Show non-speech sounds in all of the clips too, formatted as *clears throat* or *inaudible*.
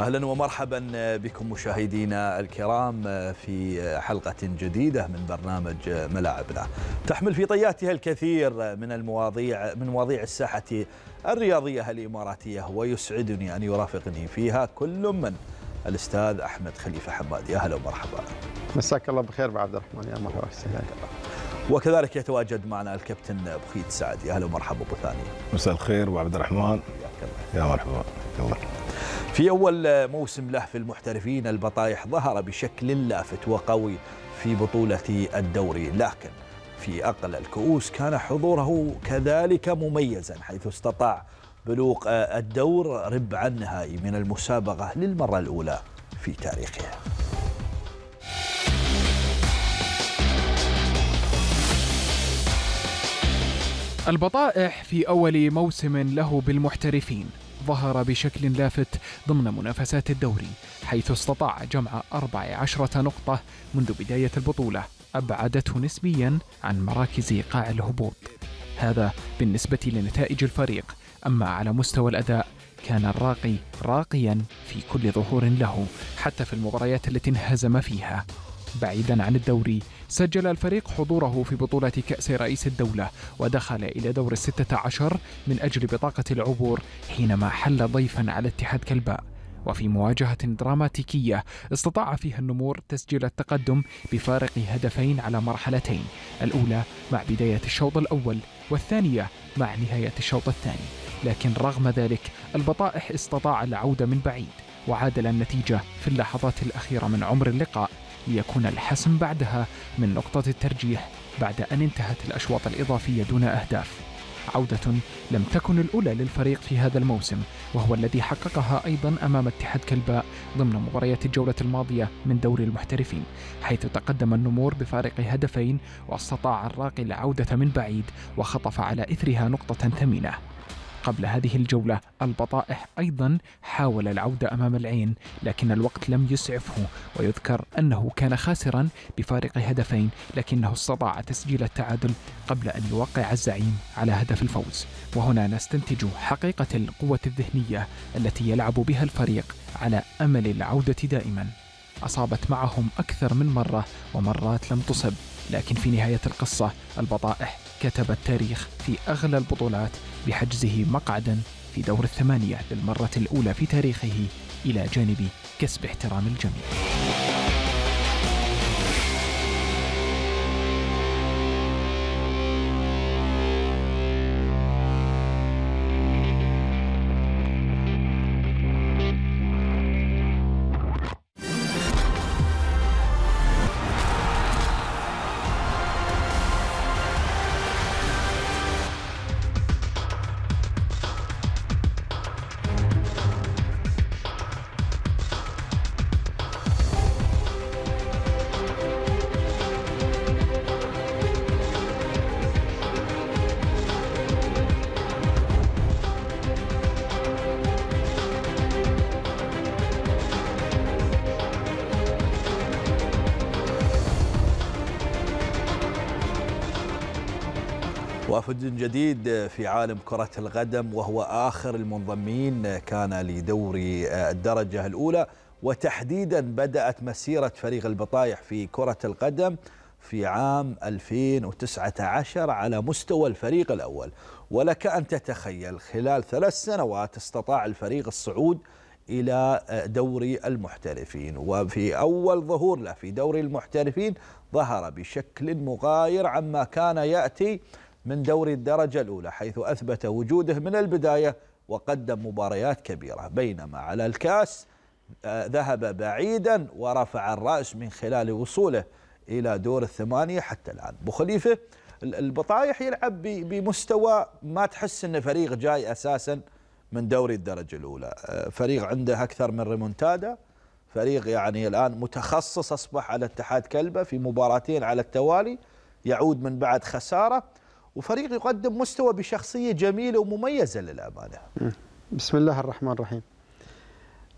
اهلا ومرحبا بكم مشاهدينا الكرام في حلقه جديده من برنامج ملاعبنا. تحمل في طياتها الكثير من المواضيع من مواضيع الساحه الرياضيه الاماراتيه ويسعدني ان يرافقني فيها كل من الاستاذ احمد خليفه حمادي اهلا ومرحبا. مساك الله بخير ابو عبد الرحمن يا مرحبا وكذلك يتواجد معنا الكابتن بخيت يا اهلا ومرحبا ابو ثاني. مساء الخير ابو عبد الرحمن. يا مرحبا. يا مرحبا. في أول موسم له في المحترفين البطايح ظهر بشكل لافت وقوي في بطولة الدوري لكن في أقل الكؤوس كان حضوره كذلك مميزا حيث استطاع بلوغ الدور ربع النهائي من المسابقة للمرة الأولى في تاريخها البطائح في أول موسم له بالمحترفين ظهر بشكل لافت ضمن منافسات الدوري حيث استطاع جمع 14 نقطة منذ بداية البطولة أبعدته نسبيا عن مراكز قاع الهبوط هذا بالنسبة لنتائج الفريق أما على مستوى الأداء كان الراقي راقيا في كل ظهور له حتى في المباريات التي انهزم فيها بعيدا عن الدوري سجل الفريق حضوره في بطولة كأس رئيس الدولة ودخل إلى دور الستة عشر من أجل بطاقة العبور حينما حل ضيفا على اتحاد كلباء وفي مواجهة دراماتيكية استطاع فيها النمور تسجيل التقدم بفارق هدفين على مرحلتين الأولى مع بداية الشوط الأول والثانية مع نهاية الشوط الثاني لكن رغم ذلك البطائح استطاع العودة من بعيد وعادل النتيجة في اللحظات الأخيرة من عمر اللقاء ليكون الحسم بعدها من نقطة الترجيح بعد أن انتهت الأشواط الإضافية دون أهداف عودة لم تكن الأولى للفريق في هذا الموسم وهو الذي حققها أيضا أمام اتحاد كلباء ضمن مباريات الجولة الماضية من دوري المحترفين حيث تقدم النمور بفارق هدفين واستطاع الراقي العودة من بعيد وخطف على إثرها نقطة ثمينة قبل هذه الجولة البطائح أيضا حاول العودة أمام العين لكن الوقت لم يسعفه ويذكر أنه كان خاسرا بفارق هدفين لكنه استطاع تسجيل التعادل قبل أن يوقع الزعيم على هدف الفوز وهنا نستنتج حقيقة القوة الذهنية التي يلعب بها الفريق على أمل العودة دائما أصابت معهم أكثر من مرة ومرات لم تصب لكن في نهاية القصة البطائح كتب التاريخ في أغلى البطولات بحجزه مقعدا في دور الثمانية للمرة الأولى في تاريخه إلى جانب كسب احترام الجميع تعهد جديد في عالم كرة القدم وهو آخر المنضمين كان لدوري الدرجة الأولى وتحديدا بدأت مسيرة فريق البطايح في كرة القدم في عام 2019 على مستوى الفريق الأول ولك أن تتخيل خلال ثلاث سنوات استطاع الفريق الصعود إلى دوري المحترفين وفي أول ظهور له في دوري المحترفين ظهر بشكل مغاير عما كان يأتي من دوري الدرجة الأولى حيث أثبت وجوده من البداية وقدم مباريات كبيرة بينما على الكاس آه، ذهب بعيدا ورفع الرأس من خلال وصوله إلى دور الثمانية حتى الآن بخليفة خليفة البطايح يلعب بمستوى ما تحس أنه فريق جاي أساسا من دوري الدرجة الأولى آه، فريق عنده أكثر من ريمونتادا فريق يعني الآن متخصص أصبح على اتحاد كلبة في مباراتين على التوالي يعود من بعد خسارة وفريق يقدم مستوى بشخصية جميلة ومميزة للأمانة بسم الله الرحمن الرحيم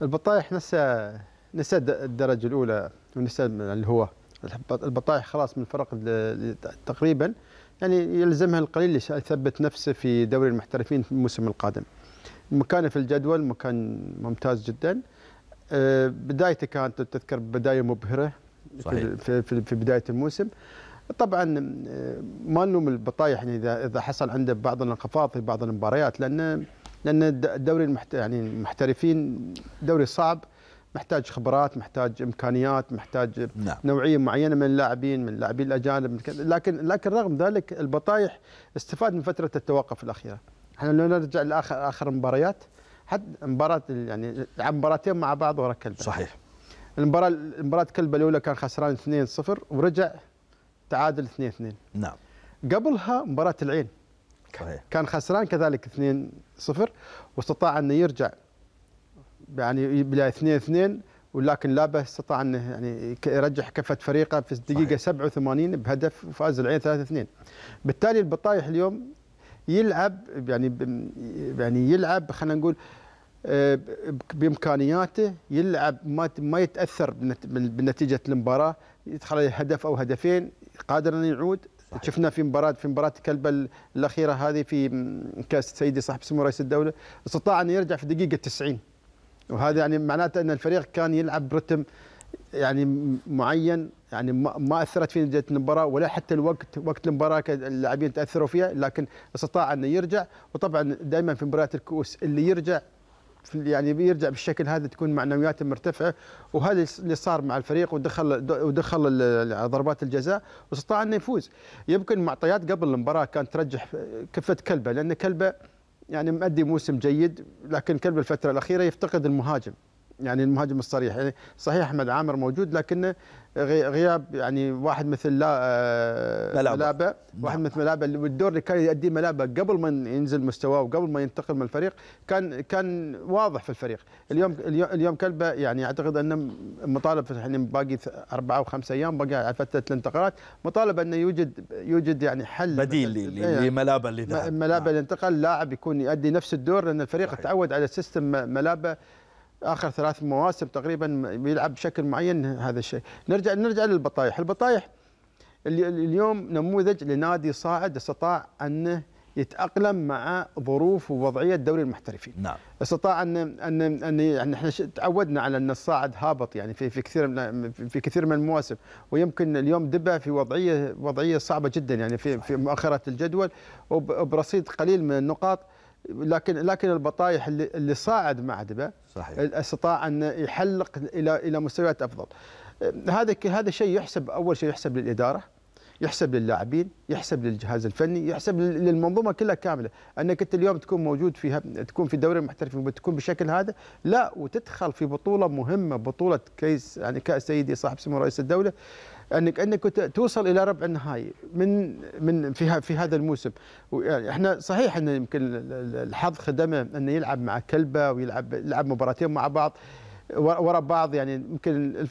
البطايح نسى نسى الدرجة الأولى ونسى اللي هو البطايح خلاص من الفرق تقريبا يعني يلزمها القليل يثبت نفسه في دوري المحترفين في الموسم القادم مكانه في الجدول مكان ممتاز جدا آه، بدايته كانت تذكر بداية مبهرة صحيح. في بداية الموسم طبعا ما نلوم البطايح يعني اذا اذا حصل عنده بعض الانخفاض في بعض المباريات لان لان الدوري المحت... يعني المحترفين دوري صعب محتاج خبرات محتاج امكانيات محتاج نعم. نوعيه معينه من اللاعبين من اللاعبين الاجانب لكن لكن رغم ذلك البطايح استفاد من فتره التوقف الاخيره احنا لو نرجع لاخر اخر مباريات حتى مباراه يعني لعب مباراتين مع بعض ورا كلبه صحيح المباراه المباراه كلبه الاولى كان خسران 2-0 ورجع تعادل 2 2 نعم قبلها مباراه العين صحيح كان خسران كذلك 2 0 واستطاع انه يرجع يعني بلا 2 2 ولكن لا بأس استطاع انه يعني يرجح كفه فريقه في الدقيقه 87 بهدف وفاز العين 3 2 بالتالي البطايح اليوم يلعب يعني يعني يلعب خلينا نقول آه، بامكانياته يلعب ما ما يتاثر بنتيجه المباراه يدخل هدف او هدفين قادر انه يعود صحيح. شفنا في مباراه في مباراه كلبه الاخيره هذه في كاس سيدي صاحب سمو رئيس الدوله استطاع ان يرجع في دقيقه 90 وهذا يعني معناته ان الفريق كان يلعب برتم يعني معين يعني ما اثرت في نتيجه المباراه ولا حتى الوقت وقت المباراه اللاعبين تاثروا فيها لكن استطاع انه يرجع وطبعا دائما في مباريات الكؤوس اللي يرجع يعني بيرجع بالشكل هذا تكون معنوياته مرتفعه وهذا اللي صار مع الفريق ودخل ودخل ضربات الجزاء واستطاع انه يفوز يمكن معطيات قبل المباراه كانت ترجح كفه كلبه لان كلبه يعني مؤدي موسم جيد لكن كلب الفتره الاخيره يفتقد المهاجم يعني المهاجم الصريح يعني صحيح احمد عامر موجود لكنه غياب يعني واحد مثل ملابة, آه، ملابة نعم. واحد مثل ملابة والدور اللي كان يؤديه ملابة قبل ما ينزل مستواه وقبل ما ينتقل من الفريق كان كان واضح في الفريق اليوم اليوم كلبه يعني اعتقد انه مطالب يعني باقي اربع او خمس ايام باقي على فتره الانتقالات مطالب انه يوجد يوجد يعني حل بديل يعني إيه، لملابة اللي ملابة نعم. اللي انتقل لاعب يكون يؤدي نفس الدور لان الفريق تعود على سيستم ملابة اخر ثلاث مواسم تقريبا بيلعب بشكل معين هذا الشيء نرجع نرجع للبطايح البطايح اليوم نموذج لنادي صاعد استطاع ان يتاقلم مع ظروف ووضعيه دوري المحترفين نعم استطاع ان ان ان يعني احنا تعودنا على ان الصاعد هابط يعني في في كثير من في كثير من المواسم ويمكن اليوم دبا في وضعيه وضعيه صعبه جدا يعني في صحيح. في مؤخره الجدول وبرصيد قليل من النقاط لكن لكن البطايح اللي, اللي صاعد معدبه صحيح استطاع ان يحلق الى الى مستويات افضل هذا هذا شيء يحسب اول شيء يحسب للاداره يحسب للاعبين يحسب للجهاز الفني يحسب للمنظومه كلها كامله انك انت اليوم تكون موجود فيها تكون في دوري المحترفين وتكون بالشكل هذا لا وتدخل في بطوله مهمه بطوله كيس يعني كاس سيدي صاحب سمو رئيس الدوله انك انك توصل الى ربع النهائي من من في في هذا الموسم يعني احنا صحيح ان يمكن الحظ خدمه انه يلعب مع كلبه ويلعب يلعب مباراتين مع بعض ورا بعض يعني يمكن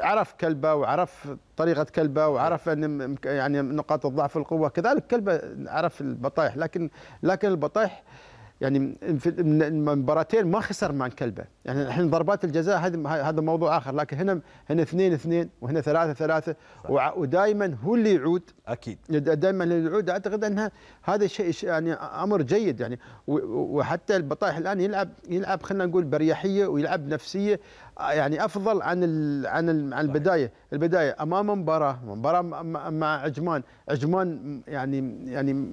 عرف كلبه وعرف طريقه كلبه وعرف ان يعني نقاط الضعف والقوه كذلك كلبه عرف البطايح لكن لكن البطايح يعني في المباراتين ما خسر مع كلبه يعني الحين ضربات الجزاء هذا هذا موضوع اخر لكن هنا هنا اثنين اثنين وهنا ثلاثه ثلاثه ودائما هو اللي يعود اكيد دائما اللي يعود اعتقد انها هذا الشيء يعني امر جيد يعني وحتى البطايح الان يلعب يلعب خلينا نقول بريحيه ويلعب نفسيه آه، يعني افضل عن الـ عن الـ عن البدايه البدايه امام مباراه مباراه مع عجمان عجمان يعني يعني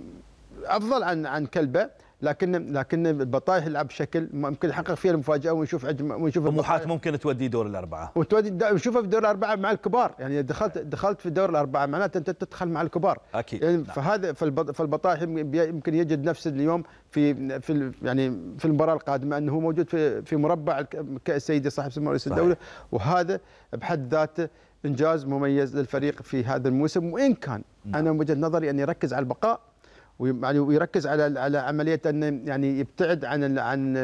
افضل عن عن كلبه لكن لكن البطايح يلعب بشكل ممكن يحقق فيها المفاجاه ونشوف عجم ونشوف طموحات ممكن تودي دور الاربعه وتودي نشوفها في دور الاربعه مع الكبار يعني دخلت دخلت في دور الاربعه معناته انت تدخل مع الكبار اكيد يعني نعم. فهذا فالبطايح يمكن يجد نفسه اليوم في في يعني في المباراه القادمه انه هو موجود في في مربع كاس سيدي صاحب سمو رئيس الدوله وهذا بحد ذاته انجاز مميز للفريق في هذا الموسم وان كان نعم. انا من وجهه نظري ان يركز على البقاء ويعني ويركز على على عمليه ان يعني يبتعد عن عن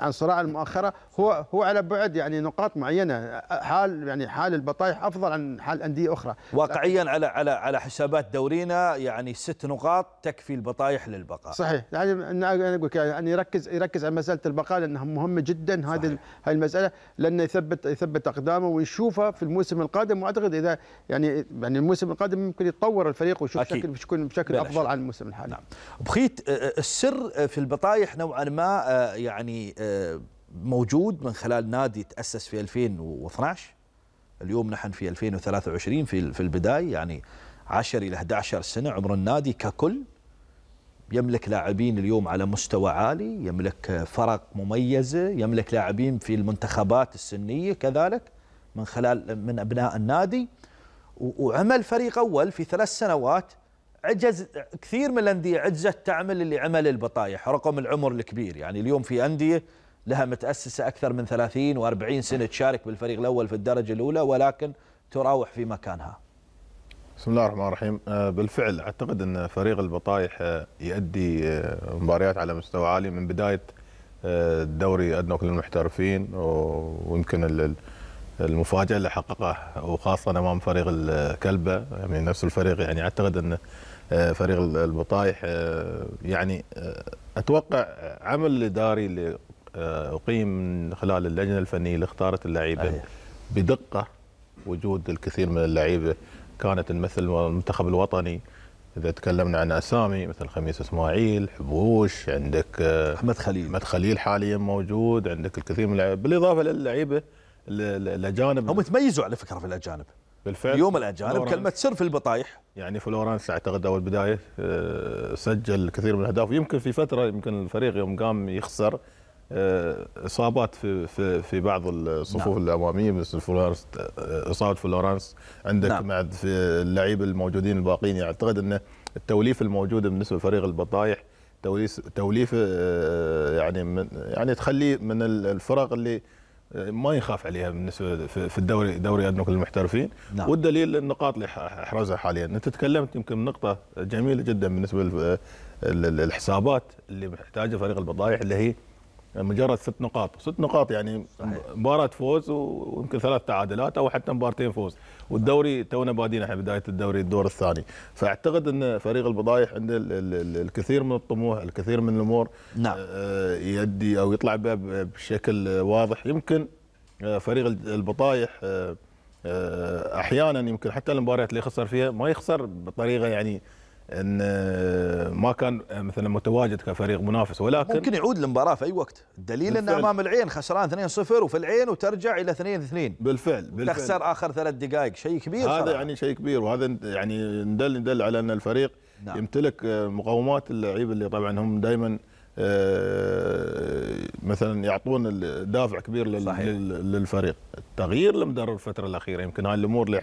عن صراع المؤخره هو هو على بعد يعني نقاط معينه حال يعني حال البطايح افضل عن حال انديه اخرى واقعيا على على على حسابات دورينا يعني ست نقاط تكفي البطايح للبقاء صحيح يعني انا اقول لك يعني يركز يركز على مساله البقاء لانها مهمه جدا هذه هذه المساله لانه يثبت يثبت اقدامه ويشوفها في الموسم القادم واعتقد اذا يعني يعني الموسم القادم ممكن يتطور الفريق ويشوف أكيد. شكل بشكل بشكل افضل عن الموسم الحالي الصحيحه نعم بخيت آه، آه، السر آه، في البطايح نوعا ما يعني موجود من خلال نادي تاسس في 2012 اليوم نحن في 2023 في في البدايه يعني 10 الى 11 سنه عمر النادي ككل يملك لاعبين اليوم على مستوى عالي يملك فرق مميزه يملك لاعبين في المنتخبات السنيه كذلك من خلال من ابناء النادي وعمل فريق اول في ثلاث سنوات عجز كثير من الانديه عجزت تعمل اللي عمل البطايح رقم العمر الكبير يعني اليوم في انديه لها متاسسه اكثر من 30 و40 سنه تشارك بالفريق الاول في الدرجه الاولى ولكن تراوح في مكانها. بسم الله الرحمن الرحيم آه، بالفعل اعتقد ان فريق البطايح آه، يؤدي آه، مباريات على مستوى عالي من بدايه الدوري ادنى كل المحترفين ويمكن المفاجاه اللي حققها وخاصه امام فريق الكلبه يعني نفس الفريق يعني اعتقد ان آه، فريق البطايح آه، يعني آه، اتوقع عمل اداري اللي اقيم من خلال اللجنه الفنيه اللي اختارت اللعيبه بدقه وجود الكثير من اللعيبه كانت مثل المنتخب الوطني اذا تكلمنا عن اسامي مثل خميس اسماعيل حبوش عندك احمد خليل احمد خليل حاليا موجود عندك الكثير من اللعيبه بالاضافه للعيبه الاجانب هم تميزوا على فكره في الاجانب بالفعل يوم الاجانب كلمه سر في البطايح يعني فلورانس اعتقد اول بدايه آه، سجل كثير من الاهداف ويمكن في فتره يمكن الفريق يوم قام يخسر آه، اصابات في في في بعض الصفوف نعم. الاماميه مثل فلورانس آه، اصابه فلورانس عندك نعم. مع في اللعيبه الموجودين الباقيين يعني اعتقد ان التوليف الموجود بالنسبه لفريق البطايح توليف توليف يعني من يعني تخليه من الفرق اللي ما يخاف عليها بالنسبه في الدوري دوري ادنوك المحترفين نعم. والدليل النقاط اللي احرزها حاليا انت تكلمت يمكن نقطه جميله جدا بالنسبه للحسابات اللي محتاجه فريق البضايع اللي هي مجرد ست نقاط ست نقاط يعني مباراة فوز ويمكن ثلاث تعادلات أو حتى مبارتين فوز والدوري تونا بادين احنا بداية الدوري الدور الثاني فأعتقد أن فريق البضايح عنده الكثير من الطموح الكثير من الأمور نعم. آه، يدي أو يطلع بها بشكل واضح يمكن آه، فريق البطايح آه، أحيانا يمكن حتى المباريات اللي خسر فيها ما يخسر بطريقة يعني ان آه، ما كان آه، مثلا متواجد كفريق منافس ولكن ممكن يعود المباراه في اي وقت الدليل ان امام العين خسران 2-0 وفي العين وترجع الى 2-2 بالفعل بالفعل تخسر اخر ثلاث دقائق شيء كبير هذا صراحة. يعني شيء كبير وهذا يعني ندل ندل على ان الفريق نعم. يمتلك آه، مقومات اللعيبه اللي طبعا هم دائما مثلا يعطون الدافع كبير صحيح. للفريق تغيير المدرب الفتره الاخيره يمكن هاي الامور اللي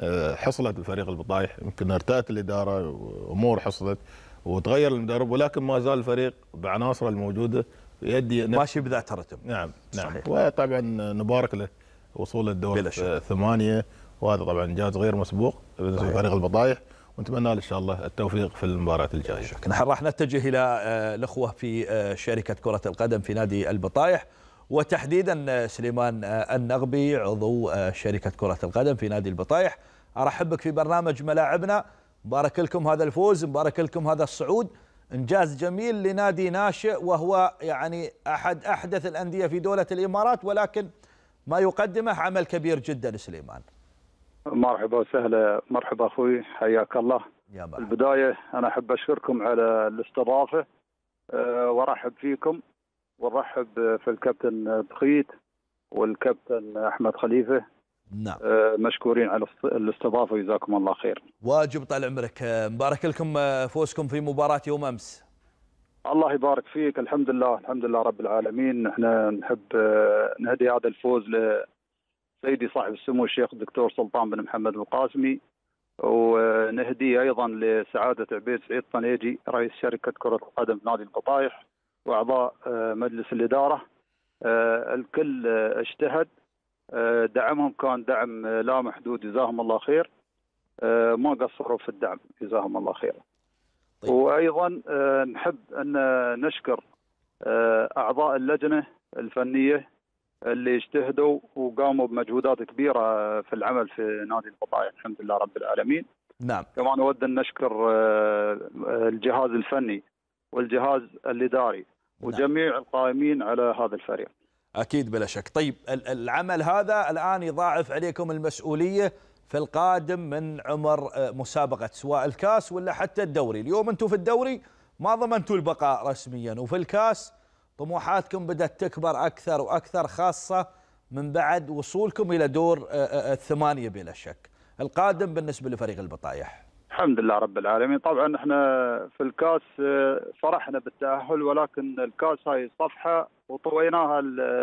آه، حصلت الفريق البطايح يمكن ارتأت الاداره وامور حصلت وتغير المدرب ولكن ما زال الفريق بعناصره الموجوده يدي ماشي بذات رتم نعم نعم صحيح. وطبعا نبارك له وصول الدور الثمانيه وهذا طبعا انجاز غير مسبوق بالنسبه لفريق البطايح ونتمنى له ان شاء الله التوفيق في المباراه الجايه. نحن راح نتجه الى آه، الاخوه في آه، شركه كره القدم في نادي البطايح وتحديدا سليمان النغبي عضو شركه كره القدم في نادي البطايح ارحب بك في برنامج ملاعبنا مبارك لكم هذا الفوز مبارك لكم هذا الصعود انجاز جميل لنادي ناشئ وهو يعني احد احدث الانديه في دوله الامارات ولكن ما يقدمه عمل كبير جدا سليمان مرحبا وسهلا مرحبا اخوي حياك الله يا مرحبا. البدايه انا احب اشكركم على الاستضافه أه وارحب فيكم وارحب في الكابتن بخيت والكابتن احمد خليفه نعم آه، مشكورين على الاستضافه وجزاكم الله خير. واجب طال عمرك، آه، مبارك لكم آه، فوزكم في مباراه يوم امس. الله يبارك فيك، الحمد لله، الحمد لله رب العالمين، احنا نحب نهدي هذا الفوز لسيدي صاحب السمو الشيخ الدكتور سلطان بن محمد القاسمي ونهدي ايضا لسعاده عبيد سعيد طنيجي رئيس شركه كره القدم نادي القطايح واعضاء مجلس الاداره الكل اجتهد آه، دعمهم كان دعم لا محدود جزاهم الله خير آه، ما قصروا في الدعم جزاهم الله خير طيب. وايضا آه، نحب ان نشكر اعضاء اللجنه الفنيه اللي اجتهدوا وقاموا بمجهودات كبيره في العمل في نادي البطايا الحمد لله رب العالمين نعم كمان اود ان نشكر الجهاز الفني والجهاز الاداري نعم. وجميع القائمين على هذا الفريق اكيد بلا شك طيب العمل هذا الان يضاعف عليكم المسؤوليه في القادم من عمر آه، مسابقه سواء الكاس ولا حتى الدوري اليوم انتم في الدوري ما ضمنتوا البقاء رسميا وفي الكاس طموحاتكم بدات تكبر اكثر واكثر خاصه من بعد وصولكم الى دور آه، آه، الثمانيه بلا شك القادم بالنسبه لفريق البطايح الحمد لله رب العالمين طبعا احنا في الكاس فرحنا بالتاهل ولكن الكاس هاي صفحه وطويناها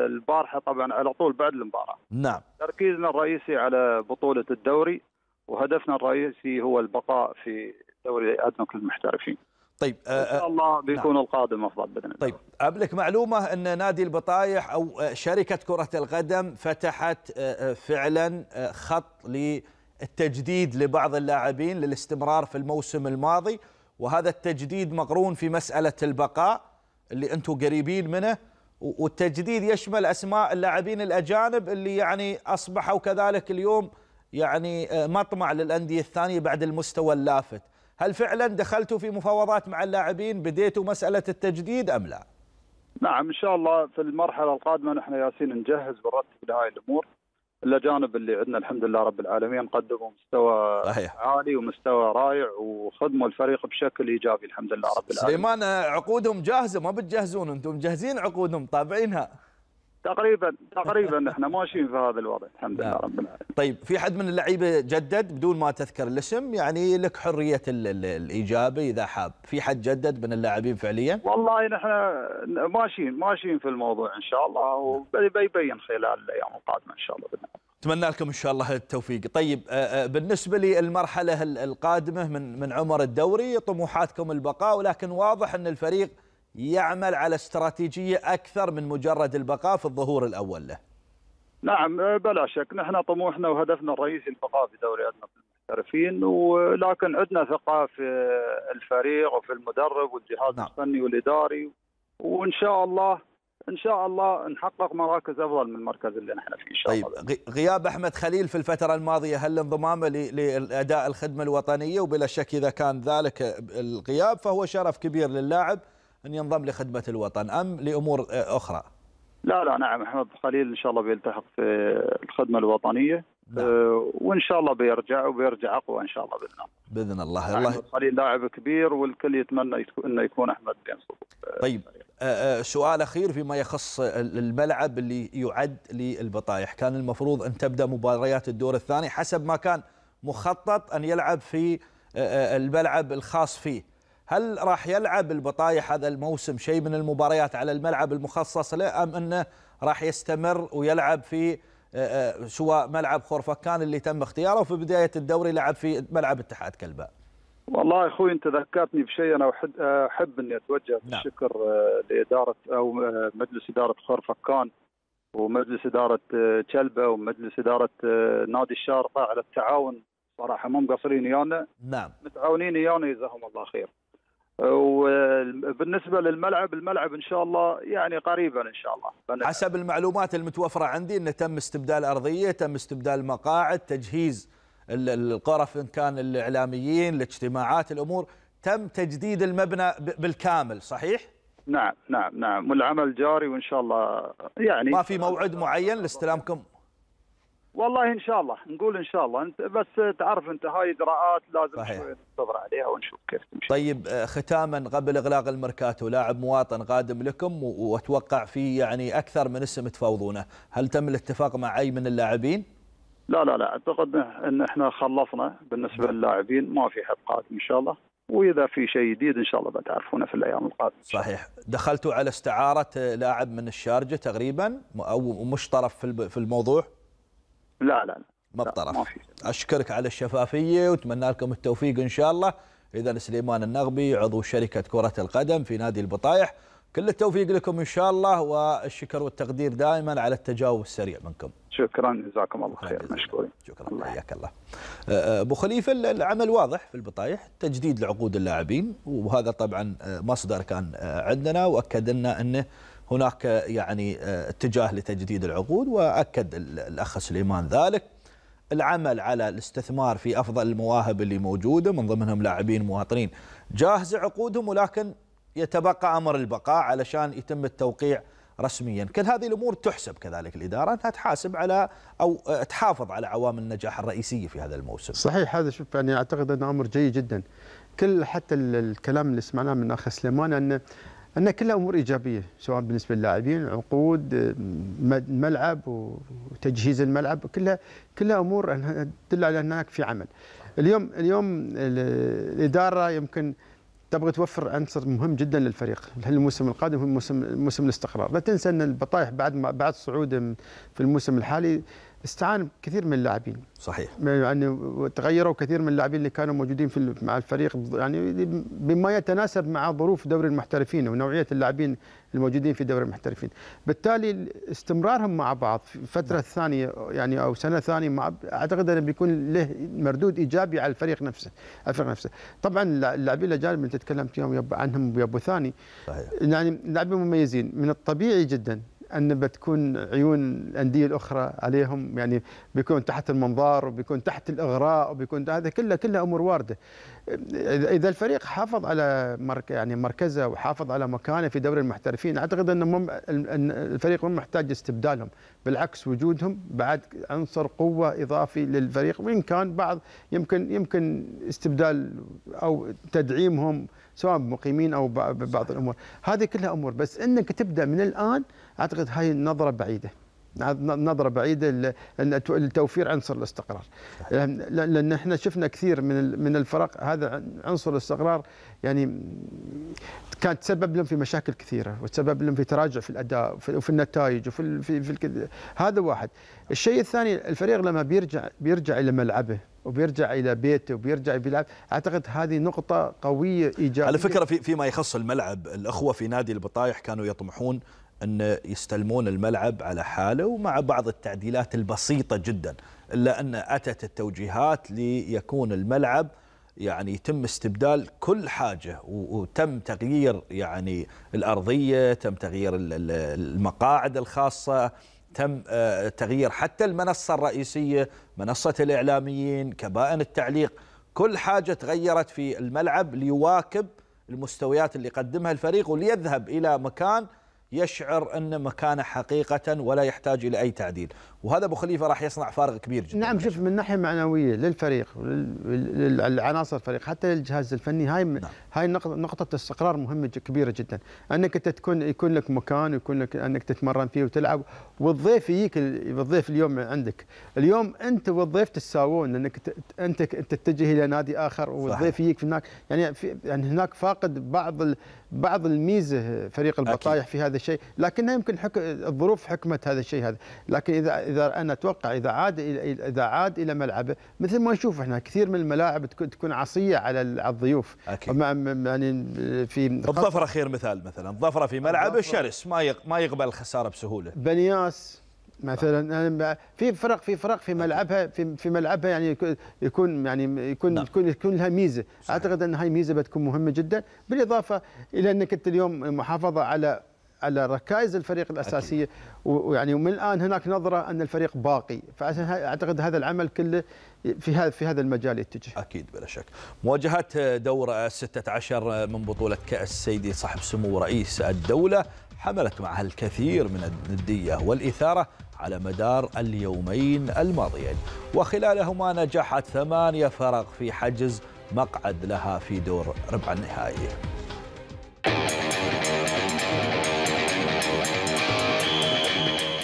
البارحه طبعا على طول بعد المباراه نعم تركيزنا الرئيسي على بطوله الدوري وهدفنا الرئيسي هو البقاء في دوري ادنى المحترفين طيب آه، ان شاء الله آه، بيكون نعم. القادم افضل باذن الله طيب ابلك معلومه ان نادي البطايح او آه، شركه كره القدم فتحت فعلا خط ل التجديد لبعض اللاعبين للاستمرار في الموسم الماضي وهذا التجديد مقرون في مسألة البقاء اللي أنتم قريبين منه والتجديد يشمل أسماء اللاعبين الأجانب اللي يعني أصبحوا كذلك اليوم يعني آه، مطمع للأندية الثانية بعد المستوى اللافت هل فعلا دخلتوا في مفاوضات مع اللاعبين بديتوا مسألة التجديد أم لا؟ نعم إن شاء الله في المرحلة القادمة نحن ياسين نجهز ونرتب لهذه الأمور الاجانب اللي عندنا الحمد لله رب العالمين قدموا مستوى صحيح. عالي ومستوى رائع وخدموا الفريق بشكل ايجابي الحمد لله رب العالمين. سليمان عقودهم جاهزه ما بتجهزون انتم مجهزين عقودهم طابعينها. تقريبا تقريبا احنا ماشيين في هذا الوضع الحمد لله نعم. رب العالمين طيب في حد من اللعيبه جدد بدون ما تذكر الاسم يعني لك حريه الاجابه اذا حاب في حد جدد من اللاعبين فعليا والله نحن ماشيين ماشيين في الموضوع ان شاء الله وبيبين خلال الايام القادمه ان شاء الله اتمنى لكم ان شاء الله التوفيق طيب آه، آه، بالنسبه للمرحله القادمه من من عمر الدوري طموحاتكم البقاء ولكن واضح ان الفريق يعمل على استراتيجية أكثر من مجرد البقاء في الظهور الأول له نعم آه، بلا شك نحن طموحنا وهدفنا الرئيسي البقاء في دوري أدنى المحترفين ولكن عندنا ثقة آه، في الفريق وفي المدرب والجهاز نعم. الفني والإداري وإن شاء الله ان شاء الله نحقق مراكز افضل من المركز اللي نحن فيه ان شاء طيب، الله طيب غياب احمد خليل في الفتره الماضيه هل انضمامه لاداء الخدمه الوطنيه وبلا شك اذا كان ذلك الغياب فهو شرف كبير للاعب أن ينضم لخدمة الوطن أم لأمور أخرى لا لا نعم أحمد خليل إن شاء الله بيلتحق في الخدمة الوطنية نعم. آه، وإن شاء الله بيرجع وبيرجع أقوى إن شاء الله بإذن الله بإذن الله نعم، الله خليل لاعب كبير والكل يتمنى أنه يكون أحمد بن طيب آه، آه، سؤال أخير فيما يخص الملعب اللي يعد للبطايح كان المفروض أن تبدأ مباريات الدور الثاني حسب ما كان مخطط أن يلعب في الملعب الخاص فيه هل راح يلعب البطايح هذا الموسم شيء من المباريات على الملعب المخصص له أم أنه راح يستمر ويلعب في آه، آه، سواء ملعب خورفكان اللي تم اختياره في بداية الدوري لعب في ملعب اتحاد كلباء والله اخوي انت ذكرتني بشيء انا احب اني اتوجه نعم. بالشكر آه، لاداره او مجلس اداره خورفكان ومجلس اداره كلبه ومجلس اداره نادي الشارقه على التعاون صراحه مو مقصرين ويانا نعم متعاونين ويانا جزاهم الله خير وبالنسبه للملعب الملعب ان شاء الله يعني قريبا ان شاء الله حسب المعلومات المتوفره عندي انه تم استبدال ارضيه تم استبدال مقاعد تجهيز القرف ان كان الاعلاميين الاجتماعات الامور تم تجديد المبنى بالكامل صحيح نعم نعم نعم والعمل جاري وان شاء الله يعني ما في موعد معين لاستلامكم والله ان شاء الله نقول ان شاء الله انت بس تعرف انت هاي اجراءات لازم صحيح. ننتظر عليها ونشوف كيف تمشي طيب آه، ختاما قبل اغلاق المركاتو لاعب مواطن قادم لكم واتوقع في يعني اكثر من اسم تفاوضونه هل تم الاتفاق مع اي من اللاعبين لا لا لا اعتقد ان احنا خلصنا بالنسبه نعم. للاعبين ما في حد قادم ان شاء الله واذا في شيء جديد ان شاء الله بتعرفونه في الايام القادمه صحيح دخلتوا على استعاره آه، لاعب من الشارجه تقريبا او مش طرف في الموضوع لا لا, لا. ما بطرف اشكرك على الشفافيه واتمنى لكم التوفيق ان شاء الله اذا سليمان النغبي عضو شركه كره القدم في نادي البطايح كل التوفيق لكم ان شاء الله والشكر والتقدير دائما على التجاوب السريع منكم شكرا جزاكم الله خير مشكورين شكرا حياك الله أه، أه، ابو خليفه العمل واضح في البطايح تجديد لعقود اللاعبين وهذا طبعا أه، مصدر كان عندنا واكد لنا انه هناك آه، يعني آه، اتجاه لتجديد العقود واكد الاخ سليمان ذلك العمل على الاستثمار في افضل المواهب اللي موجوده من ضمنهم لاعبين مواطنين جاهز عقودهم ولكن يتبقى امر البقاء علشان يتم التوقيع رسميا كل هذه الامور تحسب كذلك الاداره انها تحاسب على او آه، تحافظ على عوامل النجاح الرئيسيه في هذا الموسم صحيح هذا شوف يعني اعتقد انه امر جيد جدا كل حتى الكلام اللي سمعناه من اخ سليمان ان ان كلها أمور إيجابية سواء بالنسبة للاعبين عقود ملعب وتجهيز الملعب كلها كلها أمور تدل على أن هناك في عمل اليوم اليوم الإدارة يمكن تبغى توفر عنصر مهم جدا للفريق الموسم القادم هو موسم موسم الاستقرار لا تنسى ان البطايح بعد ما بعد صعوده في الموسم الحالي استعان كثير من اللاعبين صحيح يعني تغيروا كثير من اللاعبين اللي كانوا موجودين في مع الفريق يعني بما يتناسب مع ظروف دوري المحترفين ونوعيه اللاعبين الموجودين في دوري المحترفين بالتالي استمرارهم مع بعض في الفتره الثانيه نعم. يعني او سنه ثانيه مع اعتقد انه بيكون له مردود ايجابي على الفريق نفسه الفريق نفسه طبعا اللاعبين الاجانب اللي تكلمت عنهم يا ابو ثاني صحيح. يعني لاعبين مميزين من الطبيعي جدا ان بتكون عيون الانديه الاخرى عليهم يعني بيكون تحت المنظار وبيكون تحت الاغراء وبيكون هذا كله كله امور وارده اذا الفريق حافظ على مرك يعني مركزه وحافظ على مكانه في دوري المحترفين اعتقد ان مم الفريق مو محتاج استبدالهم بالعكس وجودهم بعد عنصر قوه اضافي للفريق وان كان بعض يمكن يمكن استبدال او تدعيمهم سواء بمقيمين او ببعض الامور هذه كلها امور بس انك تبدا من الان اعتقد هاي النظره بعيده نظره بعيده لتوفير عنصر الاستقرار لان احنا شفنا كثير من من الفرق هذا عنصر الاستقرار يعني كانت تسبب لهم في مشاكل كثيره وتسبب لهم في تراجع في الاداء وفي النتائج وفي في, في هذا واحد الشيء الثاني الفريق لما بيرجع بيرجع الى ملعبه وبيرجع الى بيته وبيرجع بيلعب اعتقد هذه نقطه قويه ايجابيه على فكره في فيما يخص الملعب الاخوه في نادي البطايح كانوا يطمحون أن يستلمون الملعب على حاله ومع بعض التعديلات البسيطة جدا إلا أن أتت التوجيهات ليكون الملعب يعني يتم استبدال كل حاجة وتم تغيير يعني الأرضية تم تغيير المقاعد الخاصة تم آه، تغيير حتى المنصة الرئيسية منصة الإعلاميين كبائن التعليق كل حاجة تغيرت في الملعب ليواكب المستويات اللي قدمها الفريق وليذهب إلى مكان يشعر أن مكانه حقيقة ولا يحتاج إلى أي تعديل وهذا أبو خليفة راح يصنع فارق كبير جدا نعم شوف من ناحية معنوية للفريق للعناصر الفريق حتى للجهاز الفني هاي نعم. هاي نقطة استقرار مهمة كبيرة جدا أنك أنت تكون يكون لك مكان ويكون لك أنك تتمرن فيه وتلعب والضيف يجيك الضيف اليوم عندك اليوم أنت والضيف تساوون لأنك أنت تتجه إلى نادي آخر والضيف يجيك هناك يعني, في يعني هناك فاقد بعض بعض الميزه فريق البطايح أكيد. في هذا الشيء لكنها يمكن حك... الظروف حكمت هذا الشيء هذا لكن اذا اذا انا اتوقع اذا عاد الى اذا عاد الى ملعبه مثل ما نشوف احنا كثير من الملاعب تكون عصيه على الضيوف أكيد. يعني في الظفره خير مثال مثلا الظفره في ملعب الشرس ما ما يقبل الخساره بسهوله بنياس مثلا في فرق في فرق في ملعبها في, في ملعبها يعني يكون يعني يكون نعم. يكون يكون لها ميزه صحيح. اعتقد ان هاي ميزه بتكون مهمه جدا بالاضافه الى انك انت اليوم محافظه على على ركائز الفريق الاساسيه أكيد. ويعني ومن الان هناك نظره ان الفريق باقي فاعتقد هذا العمل كله في هذا في هذا المجال يتجه اكيد بلا شك مواجهات دوره 16 من بطوله كاس سيدي صاحب سمو رئيس الدوله حملت معها الكثير من الندية والإثارة على مدار اليومين الماضيين وخلالهما نجحت ثمانية فرق في حجز مقعد لها في دور ربع النهائي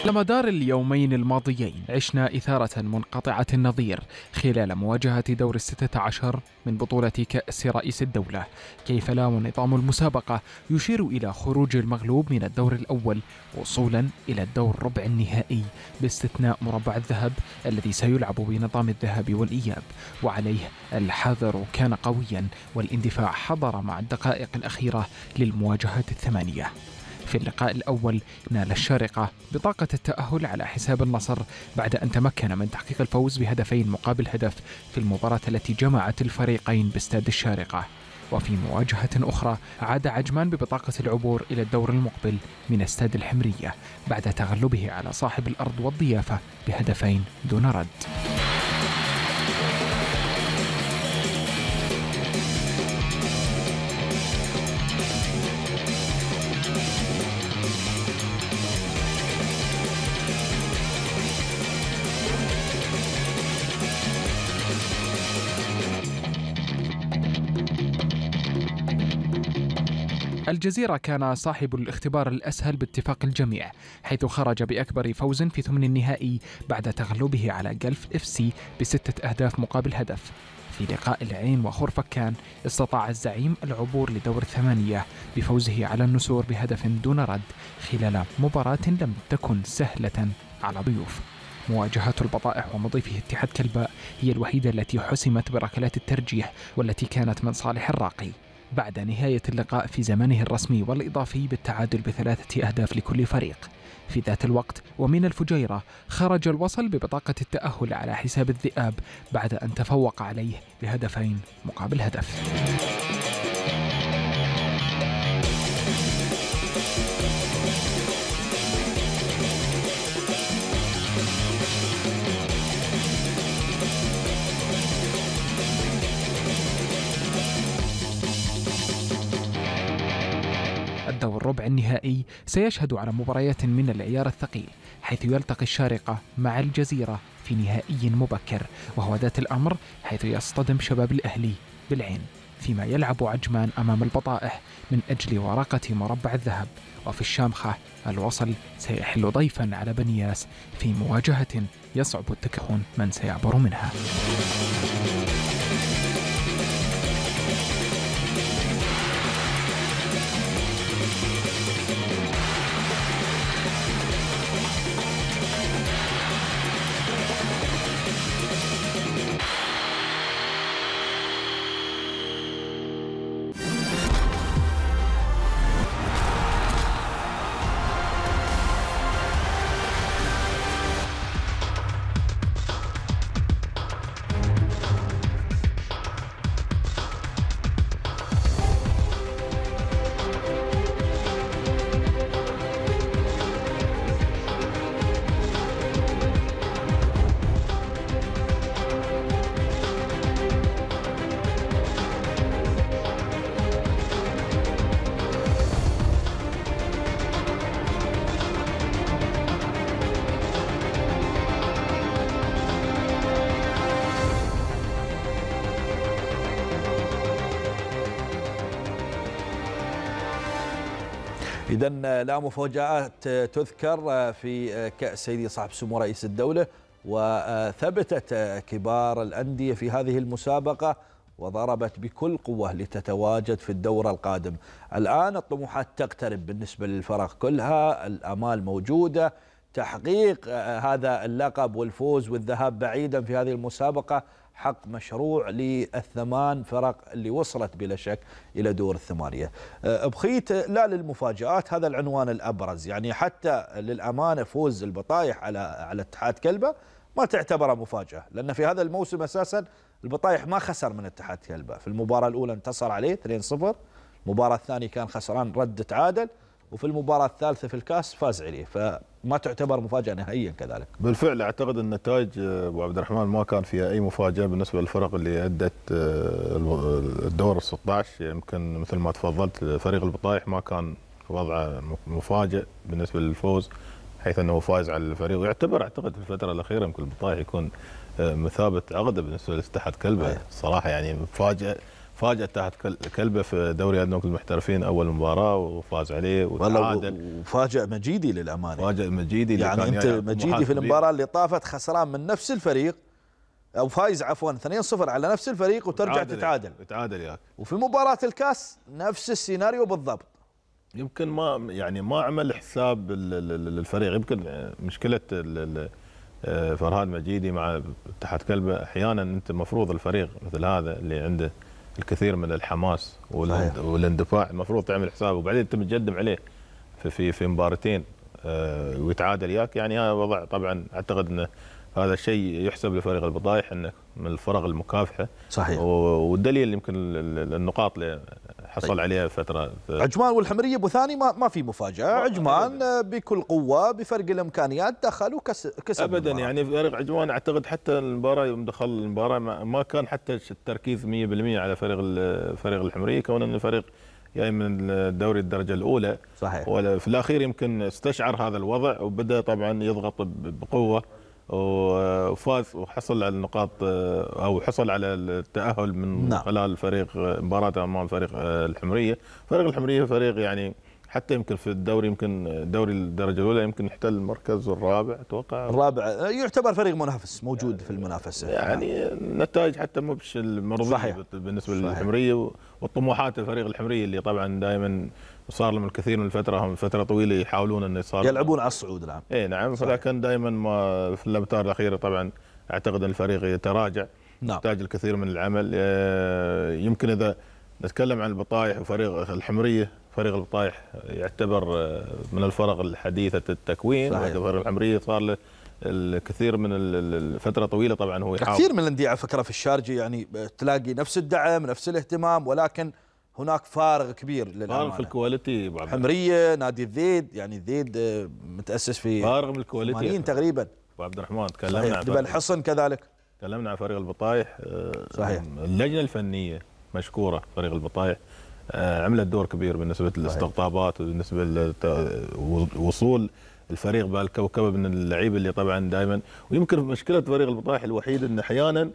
على مدار اليومين الماضيين عشنا إثارة منقطعة النظير خلال مواجهة دور الستة عشر من بطولة كأس رئيس الدولة كيف لا ونظام المسابقة يشير إلى خروج المغلوب من الدور الأول وصولا إلى الدور ربع النهائي باستثناء مربع الذهب الذي سيلعب بنظام الذهاب والإياب وعليه الحذر كان قويا والاندفاع حضر مع الدقائق الأخيرة للمواجهات الثمانية في اللقاء الأول نال الشارقة بطاقة التأهل على حساب النصر بعد أن تمكن من تحقيق الفوز بهدفين مقابل هدف في المباراة التي جمعت الفريقين باستاد الشارقة وفي مواجهة أخرى عاد عجمان ببطاقة العبور إلى الدور المقبل من استاد الحمرية بعد تغلبه على صاحب الأرض والضيافة بهدفين دون رد الجزيرة كان صاحب الاختبار الأسهل باتفاق الجميع حيث خرج بأكبر فوز في ثمن النهائي بعد تغلبه على جلف اف سي بستة أهداف مقابل هدف في لقاء العين وخرفكان استطاع الزعيم العبور لدور الثمانية بفوزه على النسور بهدف دون رد خلال مباراة لم تكن سهلة على ضيوف مواجهة البطائح ومضيفه اتحاد كلباء هي الوحيدة التي حسمت بركلات الترجيح والتي كانت من صالح الراقي بعد نهاية اللقاء في زمنه الرسمي والإضافي بالتعادل بثلاثة أهداف لكل فريق في ذات الوقت ومن الفجيرة خرج الوصل ببطاقة التأهل على حساب الذئاب بعد أن تفوق عليه بهدفين مقابل هدف النهائي سيشهد على مباريات من العيار الثقيل حيث يلتقي الشارقة مع الجزيرة في نهائي مبكر وهو ذات الأمر حيث يصطدم شباب الأهلي بالعين فيما يلعب عجمان أمام البطائح من أجل ورقة مربع الذهب وفي الشامخة الوصل سيحل ضيفا على بنياس في مواجهة يصعب التكهن من سيعبر منها إذا لا مفاجآت تذكر في كأس سيدي صاحب سمو رئيس الدولة وثبتت كبار الأندية في هذه المسابقة وضربت بكل قوة لتتواجد في الدور القادم الآن الطموحات تقترب بالنسبة للفرق كلها الأمال موجودة تحقيق هذا اللقب والفوز والذهاب بعيدا في هذه المسابقة حق مشروع للثمان فرق اللي وصلت بلا شك الى دور الثمانيه. أه، بخيت لا للمفاجات هذا العنوان الابرز يعني حتى للامانه فوز البطايح على على اتحاد كلبه ما تعتبره مفاجاه لان في هذا الموسم اساسا البطايح ما خسر من اتحاد كلبه، في المباراه الاولى انتصر عليه 2-0 المباراة الثانية كان خسران رد تعادل وفي المباراة الثالثة في الكاس فاز عليه ف ما تعتبر مفاجاه نهائيا كذلك. بالفعل اعتقد النتائج آه، ابو عبد الرحمن ما كان فيها اي مفاجاه بالنسبه للفرق اللي ادت آه، الدور ال 16 يمكن مثل ما تفضلت فريق البطايح ما كان وضعه مفاجئ بالنسبه للفوز حيث انه فايز على الفريق ويعتبر اعتقد في الفتره الاخيره يمكن البطايح يكون آه، مثابه عقده بالنسبه لاتحاد كلبه صراحه يعني مفاجاه فاجأ تحت كلبه في دوري النوك المحترفين اول مباراه وفاز عليه وتعادل وفاجأ مجيدي للامانه فاجأ مجيدي اللي يعني كان انت يعني مجيدي في المباراه اللي طافت خسران من نفس الفريق او فايز عفوا 2-0 على نفس الفريق وترجع تتعادل تتعادل ياك وفي مباراه الكاس نفس السيناريو بالضبط يمكن ما يعني ما عمل حساب للفريق يمكن مشكله آه، فرهاد مجيدي مع اتحاد كلبه احيانا انت المفروض الفريق مثل هذا اللي عنده الكثير من الحماس والاندفاع المفروض تعمل حسابه وبعدين تم متقدم عليه في في, في مباراتين آه، ويتعادل ياك يعني هذا وضع طبعا اعتقد انه هذا الشيء يحسب لفريق البطايح انه من الفرق المكافحه صحيح والدليل يمكن النقاط حصل طيب. عليها فتره ف... عجمان والحمريه ثاني ما, ما في مفاجاه عجمان أبداً. بكل قوه بفرق الامكانيات دخل وكسب ابدا المباراة. يعني فريق عجمان اعتقد حتى المباراه يوم دخل المباراه ما كان حتى التركيز 100% على فريق فريق الحمريه كون ان الفريق جاي يعني من الدوري الدرجه الاولى صحيح وفي الاخير يمكن استشعر هذا الوضع وبدا طبعا يضغط بقوه وفاز وحصل على النقاط آه، او حصل على التاهل من نعم. خلال فريق آه، مباراه امام فريق آه، الحمريه، فريق الحمريه فريق يعني حتى يمكن في الدوري يمكن دوري الدرجه الاولى يمكن يحتل المركز الرابع اتوقع الرابع يعتبر فريق منافس موجود يعني في المنافسه يعني النتائج حتى مو مرضيه بالنسبه صحيح. للحمريه وطموحات الفريق الحمريه اللي طبعا دائما وصار لهم الكثير من الفتره هم فتره طويله يحاولون انه يصار يلعبون على الصعود نعم اي نعم صحيح. لكن دائما ما في الامتار الاخيره طبعا اعتقد ان الفريق يتراجع نعم. يحتاج الكثير من العمل آه، يمكن اذا نتكلم عن البطايح وفريق الحمريه فريق البطايح يعتبر آه، من الفرق الحديثه التكوين فريق الحمريه صار له الكثير من الفتره طويله طبعا هو يحاول كثير من الانديه على فكره في الشارجه يعني آه، تلاقي نفس الدعم نفس الاهتمام ولكن هناك فارغ كبير للامانه فارغ في الكواليتي ابو عبد حمريه نادي الذيد يعني الذيد آه، متاسس في فارغ من الكواليتي 80 تقريبا ابو عبد الرحمن تكلمنا عن دبل حصن كذلك تكلمنا عن فريق البطايح آه، صحيح اللجنه الفنيه مشكوره فريق البطايح آه، عملت دور كبير بالنسبه للاستقطابات وبالنسبه لوصول الفريق بهالكوكبه من اللعيبه اللي طبعا دائما ويمكن مشكله فريق البطايح الوحيده انه احيانا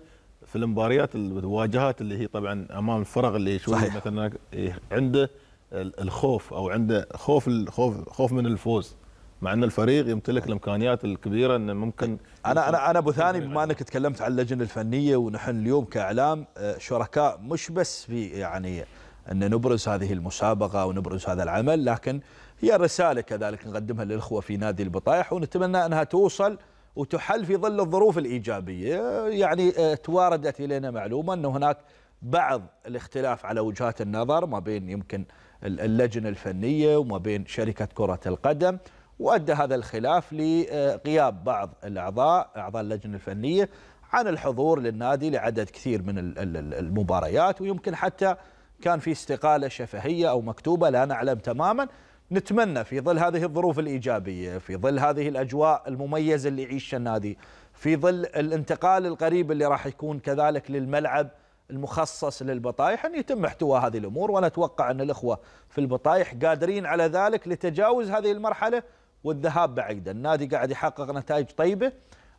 في المباريات المواجهات اللي هي طبعا امام الفرق اللي شوي مثلا إيه، عنده الخوف او عنده خوف الخوف خوف من الفوز مع ان الفريق يمتلك الامكانيات الكبيره انه ممكن انا انا انا ابو ثاني بما انك تكلمت عن اللجنه الفنيه ونحن اليوم كاعلام آه، شركاء مش بس في يعني ان نبرز هذه المسابقه ونبرز هذا العمل لكن هي رساله كذلك نقدمها للاخوه في نادي البطايح ونتمنى انها توصل وتحل في ظل الظروف الإيجابية يعني آه، تواردت إلينا معلومة أن هناك بعض الاختلاف على وجهات النظر ما بين يمكن اللجنة الفنية وما بين شركة كرة القدم وأدى هذا الخلاف لغياب آه، بعض الأعضاء أعضاء اللجنة الفنية عن الحضور للنادي لعدد كثير من المباريات ويمكن حتى كان في استقالة شفهية أو مكتوبة لا نعلم تماما نتمنى في ظل هذه الظروف الإيجابية في ظل هذه الأجواء المميزة اللي يعيشها النادي في ظل الانتقال القريب اللي راح يكون كذلك للملعب المخصص للبطايح أن يتم احتواء هذه الأمور وأنا أتوقع أن الأخوة في البطايح قادرين على ذلك لتجاوز هذه المرحلة والذهاب بعيدا النادي قاعد يحقق نتائج طيبة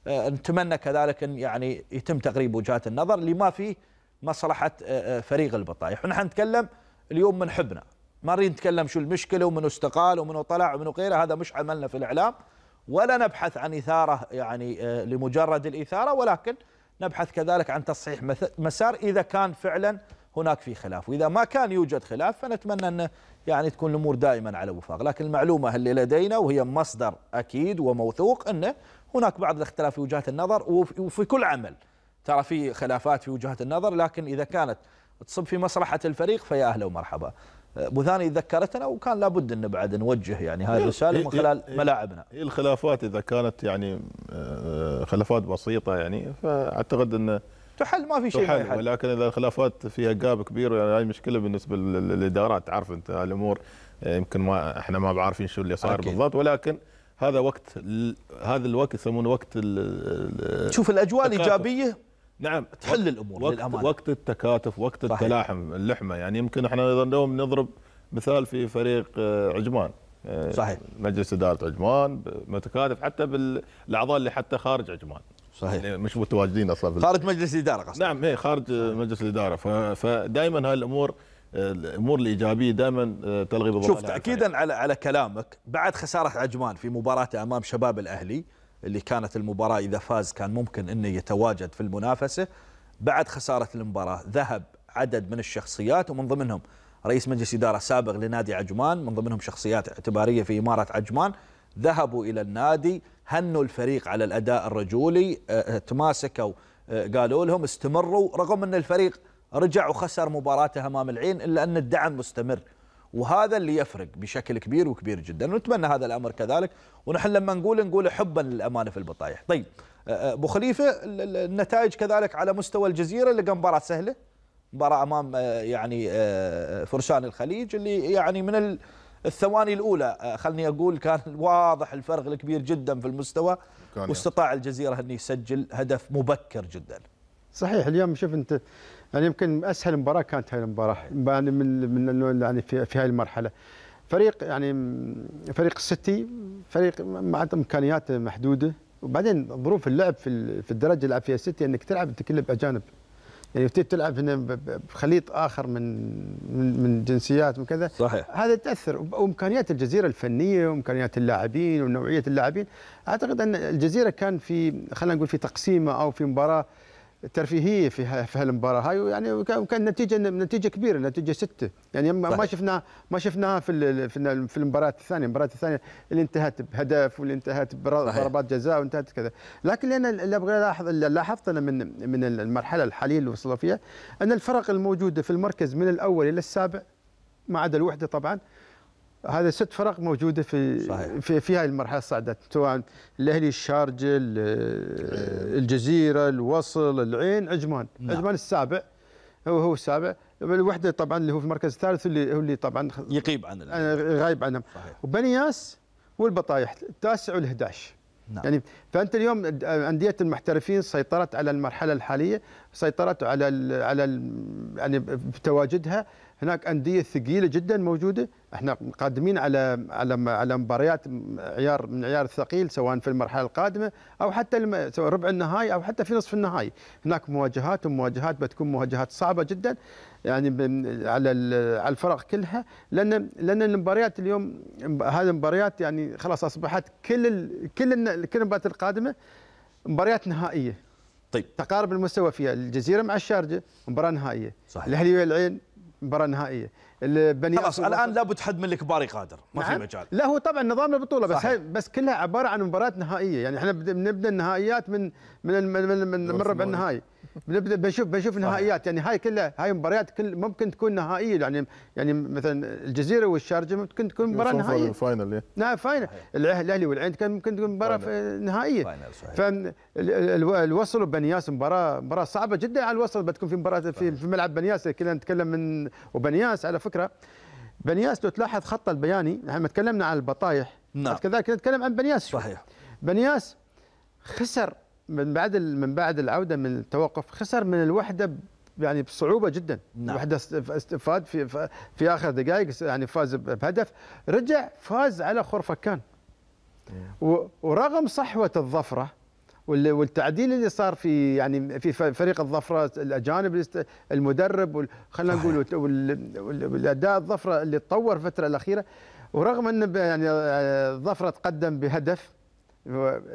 آه، نتمنى كذلك أن يعني يتم تقريب وجهات النظر لما فيه مصلحة آه، آه، فريق البطايح ونحن نتكلم اليوم من حبنا ما نريد نتكلم شو المشكله ومنو استقال ومنو طلع ومنو غيره هذا مش عملنا في الاعلام ولا نبحث عن اثاره يعني آه، لمجرد الاثاره ولكن نبحث كذلك عن تصحيح مسار اذا كان فعلا هناك في خلاف واذا ما كان يوجد خلاف فنتمنى ان يعني تكون الامور دائما على وفاق لكن المعلومه اللي لدينا وهي مصدر اكيد وموثوق انه هناك بعض الاختلاف في وجهات النظر وفي كل عمل ترى في خلافات في وجهات النظر لكن اذا كانت تصب في مصلحه الفريق فيا اهلا ومرحبا بوثاني ذكرتنا وكان لابد ان بعد نوجه يعني هذه الرساله من خلال ملاعبنا. هي الخلافات اذا كانت يعني آه، خلافات بسيطه يعني فاعتقد ان تحل ما في شيء تحل ولكن اذا الخلافات فيها جاب كبير يعني هاي مشكله بالنسبه للادارات تعرف انت الامور آه، يمكن ما احنا ما بعارفين شو اللي صاير بالضبط ولكن هذا وقت هذا الوقت يسمونه وقت شوف الاجواء الايجابيه نعم تحل الامور وقت للامانه وقت التكاتف وقت صحيح. التلاحم اللحمه يعني يمكن احنا ايضا اليوم نضرب مثال في فريق آه، عجمان آه، صحيح مجلس اداره عجمان متكاتف حتى بالاعضاء اللي حتى خارج عجمان صحيح يعني مش متواجدين اصلا خارج مجلس الاداره قصدي نعم هي إيه، خارج مجلس الاداره فدائما هاي الامور آه، الامور الايجابيه دائما تلغي بضرر شوف تاكيدا على على كلامك بعد خساره عجمان في مباراه امام شباب الاهلي اللي كانت المباراة إذا فاز كان ممكن أنه يتواجد في المنافسة بعد خسارة المباراة ذهب عدد من الشخصيات ومن ضمنهم رئيس مجلس إدارة سابق لنادي عجمان من ضمنهم شخصيات اعتبارية في إمارة عجمان ذهبوا إلى النادي هنوا الفريق على الأداء الرجولي آه، آه، تماسكوا آه، قالوا لهم استمروا رغم أن الفريق رجع وخسر مباراته أمام العين إلا أن الدعم مستمر وهذا اللي يفرق بشكل كبير وكبير جدا ونتمنى هذا الامر كذلك ونحن لما نقول نقول حبا للامانه في البطايح طيب أه، أه، ابو خليفه النتائج كذلك على مستوى الجزيره لقى مباراه سهله مباراه امام أه، يعني فرسان الخليج اللي يعني من الثواني الاولى خلني اقول كان *laughs* واضح الفرق الكبير جدا في المستوى واستطاع الجزيره ان يسجل هدف مبكر جدا صحيح اليوم شوف انت يعني يمكن اسهل مباراه كانت هاي المباراه يعني من من يعني في, في هاي المرحله فريق يعني فريق السيتي فريق ما عنده امكانيات محدوده وبعدين ظروف اللعب في في الدرجه اللي لعب فيها السيتي انك تلعب انت كله باجانب يعني تلعب هنا بخليط اخر من من, من جنسيات وكذا صحيح هذا تاثر وامكانيات الجزيره الفنيه وامكانيات اللاعبين ونوعيه اللاعبين اعتقد ان الجزيره كان في خلينا نقول في تقسيمه او في مباراه ترفيهيه في في هالمباراه هاي يعني كان نتيجه نتيجه كبيره نتيجه سته يعني ما صحيح. شفناها ما شفناها في في المباراه الثانيه المباراه الثانيه اللي انتهت بهدف واللي انتهت بضربات جزاء وانتهت كذا لكن انا اللي ابغى اللي لاحظت انا من من المرحله الحاليه اللي وصلنا فيها ان الفرق الموجوده في المركز من الاول الى السابع ما عدا الوحده طبعا هذا ست فرق موجوده في صحيح. في في هاي المرحله الصاعده سواء الاهلي الشارجه الجزيره الوصل العين عجمان نعم. عجمان السابع هو هو السابع الوحده طبعا اللي هو في المركز الثالث اللي هو اللي طبعا يقيب عن غايب عنهم وبني ياس والبطايح التاسع وال11 نعم. يعني فانت اليوم انديه المحترفين سيطرت على المرحله الحاليه سيطرت على الـ على الـ يعني بتواجدها هناك انديه ثقيله جدا موجوده احنا قادمين على على على مباريات عيار من عيار الثقيل سواء في المرحله القادمه او حتى سواء ربع النهائي او حتى في نصف النهائي هناك مواجهات ومواجهات بتكون مواجهات صعبه جدا يعني على على الفرق كلها لان لان المباريات اليوم هذه المباريات يعني خلاص اصبحت كل كل كل المباريات القادمه مباريات نهائيه طيب تقارب المستوى فيها الجزيره مع الشارجه مباراه نهائيه صحيح الاهلي والعين مباراه نهائيه البني خلاص الان لابد حد من الكبار يقادر ما نعم. في مجال لا هو طبعا نظام البطوله بس صحيح. بس كلها عباره عن مباراه نهائيه يعني احنا بنبدا النهائيات من من من من, من, من ربع النهائي بنبدا بشوف بشوف نهائيات يعني هاي كلها هاي مباريات كل ممكن تكون نهائيه يعني يعني مثلا الجزيره والشارجه ممكن تكون مباراه نهائيه فاينل إيه. نعم فاينل الاهلي والعين كان ممكن تكون مباراه نهائيه فاينل صحيح فالوصل وبنياس مباراه مباراه صعبه جدا على الوصل بتكون في مباراه في, في ملعب بنياس كنا نتكلم من وبنياس على فكره بنياس لو تلاحظ خط البياني احنا تكلمنا عن البطايح نعم كذلك نتكلم عن بنياس صحيح بنياس خسر من بعد من بعد العوده من التوقف خسر من الوحده يعني بصعوبه جدا نعم. الوحده استفاد في في اخر دقائق يعني فاز بهدف رجع فاز على خرفكان نعم. ورغم صحوه الظفره والتعديل اللي صار في يعني في فريق الظفره الاجانب المدرب خلينا نقول والاداء الظفره اللي تطور الفتره الاخيره ورغم ان يعني آه، الظفره تقدم بهدف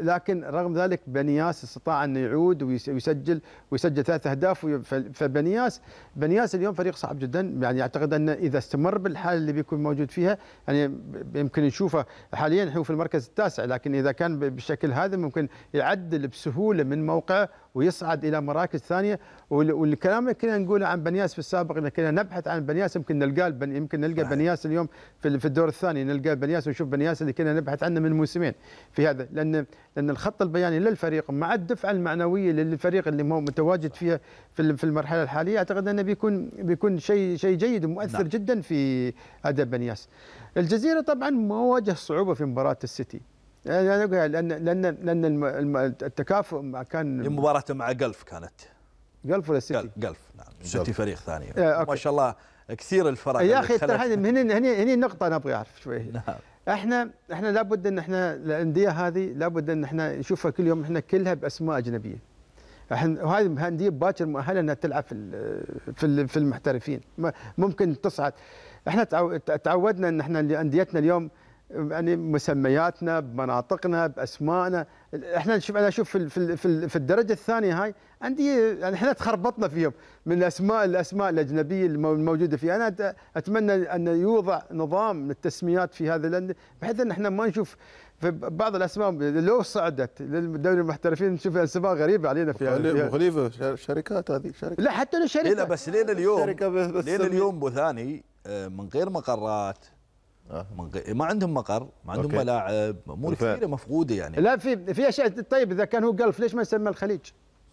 لكن رغم ذلك بنياس استطاع أن يعود ويسجل ويسجل ثلاث اهداف فبنياس بنياس اليوم فريق صعب جدا يعني اعتقد أن اذا استمر بالحال اللي بيكون موجود فيها يعني يمكن نشوفه حاليا هو في المركز التاسع لكن اذا كان بالشكل هذا ممكن يعدل بسهوله من موقعه ويصعد الى مراكز ثانيه والكلام اللي كنا نقوله عن بنياس في السابق ان كنا نبحث عن بنياس يمكن نلقاه بن... يمكن نلقى بنياس اليوم في, الدور الثاني نلقى بنياس ونشوف بنياس اللي كنا نبحث عنه من موسمين في هذا لان لان الخط البياني للفريق مع الدفعه المعنويه للفريق اللي هو متواجد فيها في المرحله الحاليه اعتقد انه بيكون بيكون شيء شيء جيد ومؤثر نعم. جدا في اداء بنياس. الجزيره طبعا ما واجه صعوبه في مباراه السيتي يعني لان لان لان التكافؤ مع كان مباراته مع جلف كانت جلف ولا سيتي؟ جلف نعم سيتي فريق ثاني ما شاء الله كثير الفرق يا اخي هني هني هني النقطه انا ابغى اعرف شوي نعم احنا احنا لابد ان احنا الانديه هذه لابد ان احنا نشوفها كل يوم احنا كلها باسماء اجنبيه احنا وهذه انديه باكر مؤهله انها تلعب في في في المحترفين ممكن تصعد احنا تعودنا ان احنا انديتنا اليوم يعني مسمياتنا بمناطقنا باسمائنا احنا نشوف انا اشوف في في الدرجه الثانيه هاي عندي يعني احنا تخربطنا فيهم من الاسماء الاسماء الاجنبيه الموجوده فيها انا اتمنى ان يوضع نظام للتسميات في هذا الانديه بحيث ان احنا ما نشوف في بعض الاسماء لو صعدت للدوري المحترفين نشوف اسماء غريبه علينا فيها خليفه شركات هذه شركات لا حتى شركه لا بس لين اليوم لين اليوم بو ثاني آه، من غير مقرات من غير ما عندهم مقر ما عندهم ملاعب امور كثيره مفقوده يعني لا في في اشياء طيب اذا كان هو قلف ليش ما يسمى الخليج؟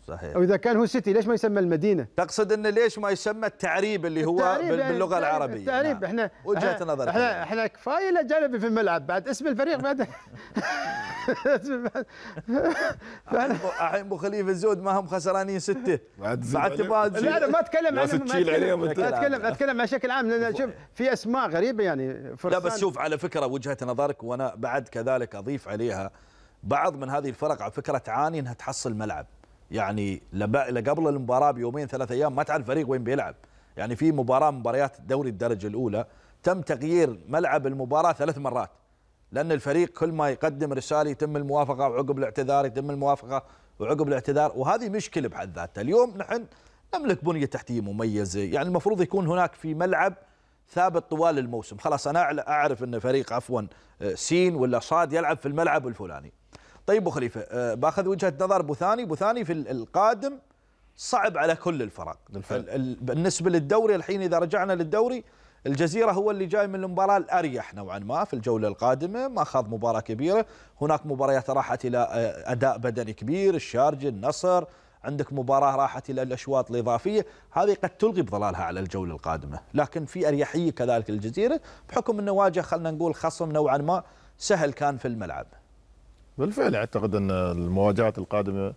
صحيح واذا كان هو سيتي ليش ما يسمى المدينه؟ تقصد انه ليش ما يسمى التعريب اللي هو التعريب يعني باللغه يعني العربيه التعريب نعم. احنا وجهه نظر احنا احنا كفايه الاجانب في الملعب بعد اسم الفريق بعد *laughs* الحين ابو خليفه الزود ما هم خسرانين سته بعد تبغى لا انا ما اتكلم عن ما اتكلم اتكلم على شكل عام لان شوف في اسماء غريبه يعني لا بس شوف على فكره وجهه نظرك وانا بعد كذلك اضيف عليها بعض من هذه الفرق على فكره تعاني انها تحصل ملعب يعني قبل المباراه بيومين ثلاث ايام ما تعرف الفريق وين بيلعب يعني في مباراه مباريات الدوري الدرجه الاولى تم تغيير ملعب المباراه ثلاث مرات لان الفريق كل ما يقدم رساله يتم الموافقه وعقب الاعتذار يتم الموافقه وعقب الاعتذار وهذه مشكله بحد ذاتها اليوم نحن نملك بنيه تحتيه مميزه يعني المفروض يكون هناك في ملعب ثابت طوال الموسم خلاص انا اعرف ان فريق عفوا آه، سين ولا صاد يلعب في الملعب الفلاني طيب ابو خليفه آه، باخذ وجهه نظر بوثاني بوثاني في القادم صعب على كل الفرق بالفعل. نعم. بالنسبه للدوري الحين اذا رجعنا للدوري الجزيرة هو اللي جاي من المباراة الأريح نوعا ما في الجولة القادمة ما خاض مباراة كبيرة هناك مباريات راحت إلى آه، أداء بدني كبير الشارجة النصر عندك مباراة راحت إلى الأشواط الإضافية هذه قد تلغي بظلالها على الجولة القادمة لكن في أريحية كذلك الجزيرة بحكم أنه واجه خلنا نقول خصم نوعا ما سهل كان في الملعب بالفعل اعتقد ان المواجهات القادمه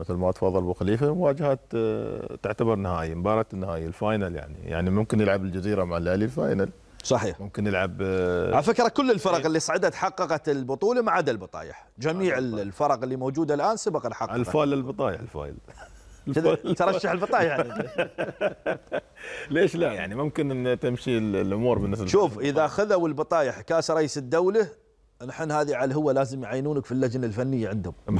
مثل ما تفضل ابو خليفه مواجهات آه، تعتبر نهائي مباراه النهائي الفاينل يعني يعني ممكن يلعب الجزيره مع الاهلي الفاينل صحيح ممكن يلعب آه، على فكره كل الفرق إيه. اللي صعدت حققت البطوله ما عدا البطايح جميع الفرق اللي موجوده الان سبق ان حققت الفايل البطايح *laughs* الفايل ترشح البطايح يعني *laughs* ليش لا يعني ممكن ان تمشي الامور بالنسبه شوف اذا خذوا البطايح كاس رئيس الدوله نحن هذه على الهوى لازم يعينونك في اللجنه الفنيه عندهم *laughs*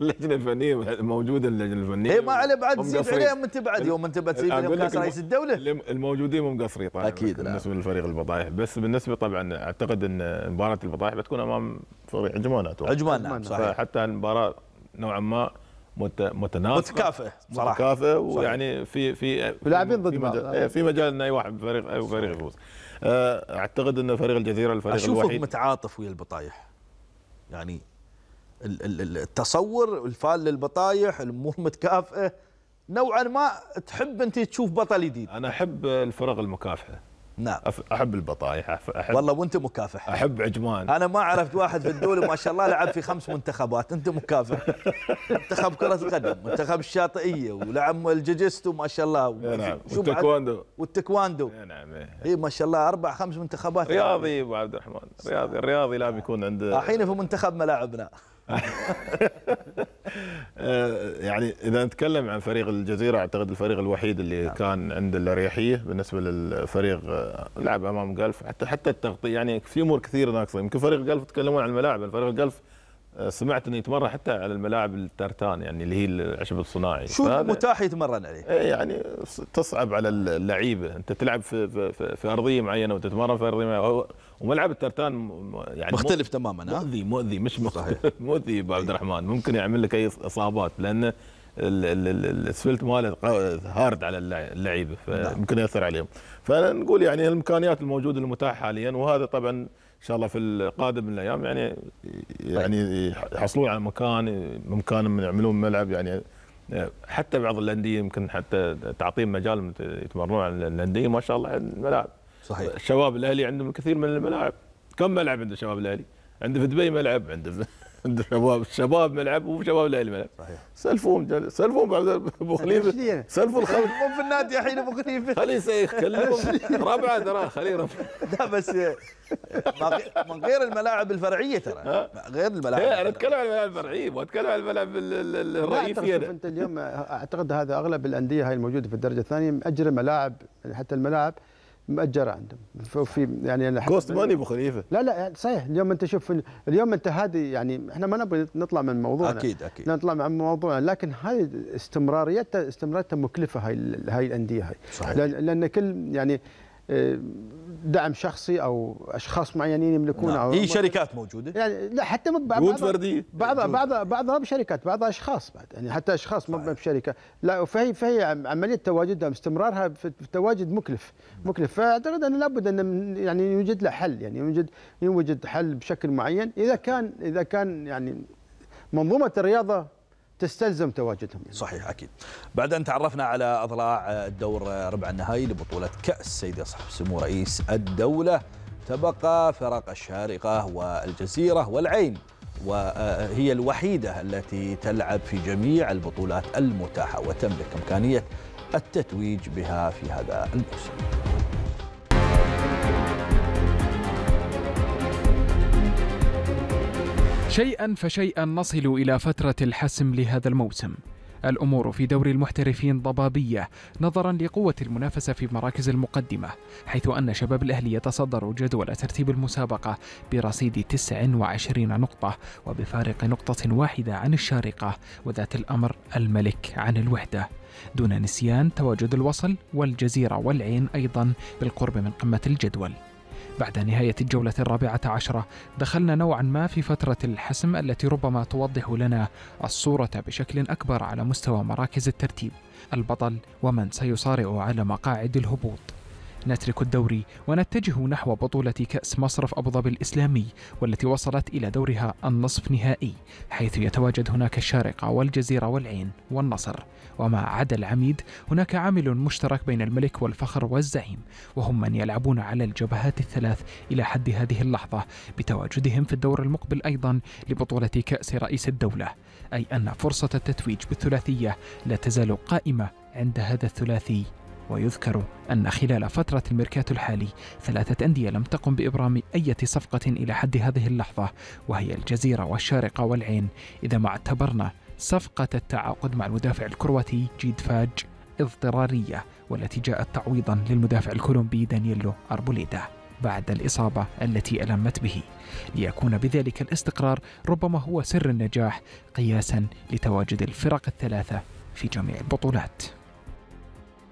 اللجنه الفنيه موجوده اللجنه الفنيه اي ما عليه بعد تزيد عليهم انت بعد يوم انت بتزيد عليهم كاس رئيس الدوله الموجودين مو مقصرين طبعا اكيد بالنسبه لفريق البطايح بس بالنسبه طبعا اعتقد ان مباراه البطايح بتكون امام فريق عجمان اتوقع عجمان صحيح حتى المباراه نوعا ما متناسقه متكافئه صراحه متكافئه ويعني في في لاعبين ضد بعض إيه، في مجال ان اي واحد فريق اي فريق يفوز آه، اعتقد ان فريق الجزيره الفريق أشوفه الوحيد اشوفه متعاطف ويا البطايح يعني التصور الفال للبطايح الامور متكافئه نوعا ما تحب انت تشوف بطل جديد انا احب الفرق المكافحه نعم احب البطايح أحب والله وانت مكافح احب عجمان انا ما عرفت واحد في الدوري ما شاء الله لعب في خمس منتخبات انت مكافح منتخب كره القدم منتخب الشاطئيه ولعب الجوجيستو ما شاء الله نعم والتايكواندو والتكواندو نعم اي إيه، ما شاء الله اربع خمس منتخبات رياضي ابو عبد الرحمن رياضي الرياضي لازم يكون عنده الحين في منتخب ملاعبنا آه، يعني اذا نتكلم عن فريق الجزيره اعتقد الفريق الوحيد اللي نعم. كان عنده الاريحيه بالنسبه للفريق آه، لعب امام جلف حتى حتى التغطيه يعني في امور كثير ناقصه يمكن فريق جلف تكلمون عن الملاعب فريق الجلف آه، سمعت انه يتمرن حتى على الملاعب الترتان يعني اللي هي العشب الصناعي شو متاح يتمرن عليه؟ إيه، يعني تصعب على اللعيبه انت تلعب في في, في ارضيه معينه وتتمرن في ارضيه معينه وملعب الترتان يعني مختلف تماما مؤذي مؤذي مش مؤذي *laughs* مؤذي ابو عبد إيه. الرحمن ممكن يعمل لك اي اصابات لان الاسفلت ماله هارد على اللعيبه نعم. فممكن ياثر عليهم فنقول يعني الامكانيات الموجوده المتاحه حاليا وهذا طبعا ان شاء الله في القادم من الايام يعني طيب. يعني يحصلون على مكان بامكانهم يعملون ملعب يعني حتى بعض الانديه يمكن حتى تعطيهم مجال يتمرنون على الانديه ما شاء الله عند الملاعب صحيح الشباب الاهلي عندهم الكثير من الملاعب كم ملعب عند الشباب الاهلي؟ عنده في دبي ملعب عنده عند الشباب الشباب ملعب وشباب لا ملعب صحيح سلفوهم سلفوهم بعد ابو *laughs* خليفه سلفوا الخلف في النادي الحين ابو خليفه خليه سيخ كلمهم ربعه ترى خليه ربعه *laughs* لا بس آه، من غير الملاعب الفرعيه ترى غير الملاعب إيه، انا اتكلم عن الملاعب الفرعيه واتكلم عن الملاعب الرئيفيه انت اليوم آه، اعتقد هذا اغلب الانديه هاي الموجوده في الدرجه الثانيه مأجر ملاعب حتى الملاعب مأجرة عندهم في يعني كوست ماني ابو خليفه لا لا صحيح اليوم انت شوف اليوم انت هذه يعني احنا ما نبغى نطلع من موضوعنا اكيد اكيد نطلع من موضوعنا لكن هذه استمراريتها استمراريتها مكلفه هاي هاي الانديه هاي صحيح لان كل يعني آه، دعم شخصي او اشخاص معينين يملكون نعم. او هي شركات موجوده يعني لا حتى مو بعض فرديه بعض بعض بعضها بشركات بعضها اشخاص بعد يعني حتى اشخاص ما بشركه لا فهي فهي عمليه تواجدها استمرارها في التواجد مكلف مكلف فاعتقد ان لابد ان يعني يوجد له حل يعني يوجد يوجد حل بشكل معين اذا كان اذا كان يعني منظومه الرياضه تستلزم تواجدهم يعني. صحيح اكيد. بعد ان تعرفنا على اضلاع الدور ربع النهائي لبطوله كاس سيدي صاحب سمو رئيس الدوله تبقى فرق الشارقه والجزيره والعين وهي الوحيده التي تلعب في جميع البطولات المتاحه وتملك امكانيه التتويج بها في هذا الموسم. شيئا فشيئا نصل إلى فترة الحسم لهذا الموسم الأمور في دوري المحترفين ضبابية نظرا لقوة المنافسة في مراكز المقدمة حيث أن شباب الأهلي يتصدر جدول ترتيب المسابقة برصيد 29 نقطة وبفارق نقطة واحدة عن الشارقة وذات الأمر الملك عن الوحدة دون نسيان تواجد الوصل والجزيرة والعين أيضا بالقرب من قمة الجدول بعد نهاية الجولة الرابعة عشرة دخلنا نوعا ما في فترة الحسم التي ربما توضح لنا الصورة بشكل أكبر على مستوى مراكز الترتيب البطل ومن سيصارع على مقاعد الهبوط نترك الدوري ونتجه نحو بطولة كأس مصرف أبوظبي الإسلامي والتي وصلت إلى دورها النصف نهائي حيث يتواجد هناك الشارقة والجزيرة والعين والنصر وما عدا العميد هناك عامل مشترك بين الملك والفخر والزعيم وهم من يلعبون على الجبهات الثلاث إلى حد هذه اللحظة بتواجدهم في الدور المقبل أيضا لبطولة كأس رئيس الدولة أي أن فرصة التتويج بالثلاثية لا تزال قائمة عند هذا الثلاثي ويذكر أن خلال فترة الميركاتو الحالي ثلاثة أندية لم تقم بإبرام أي صفقة إلى حد هذه اللحظة وهي الجزيرة والشارقة والعين إذا ما اعتبرنا صفقة التعاقد مع المدافع الكرواتي جيد فاج اضطرارية والتي جاءت تعويضا للمدافع الكولومبي دانييلو أربوليدا بعد الإصابة التي ألمت به ليكون بذلك الاستقرار ربما هو سر النجاح قياسا لتواجد الفرق الثلاثة في جميع البطولات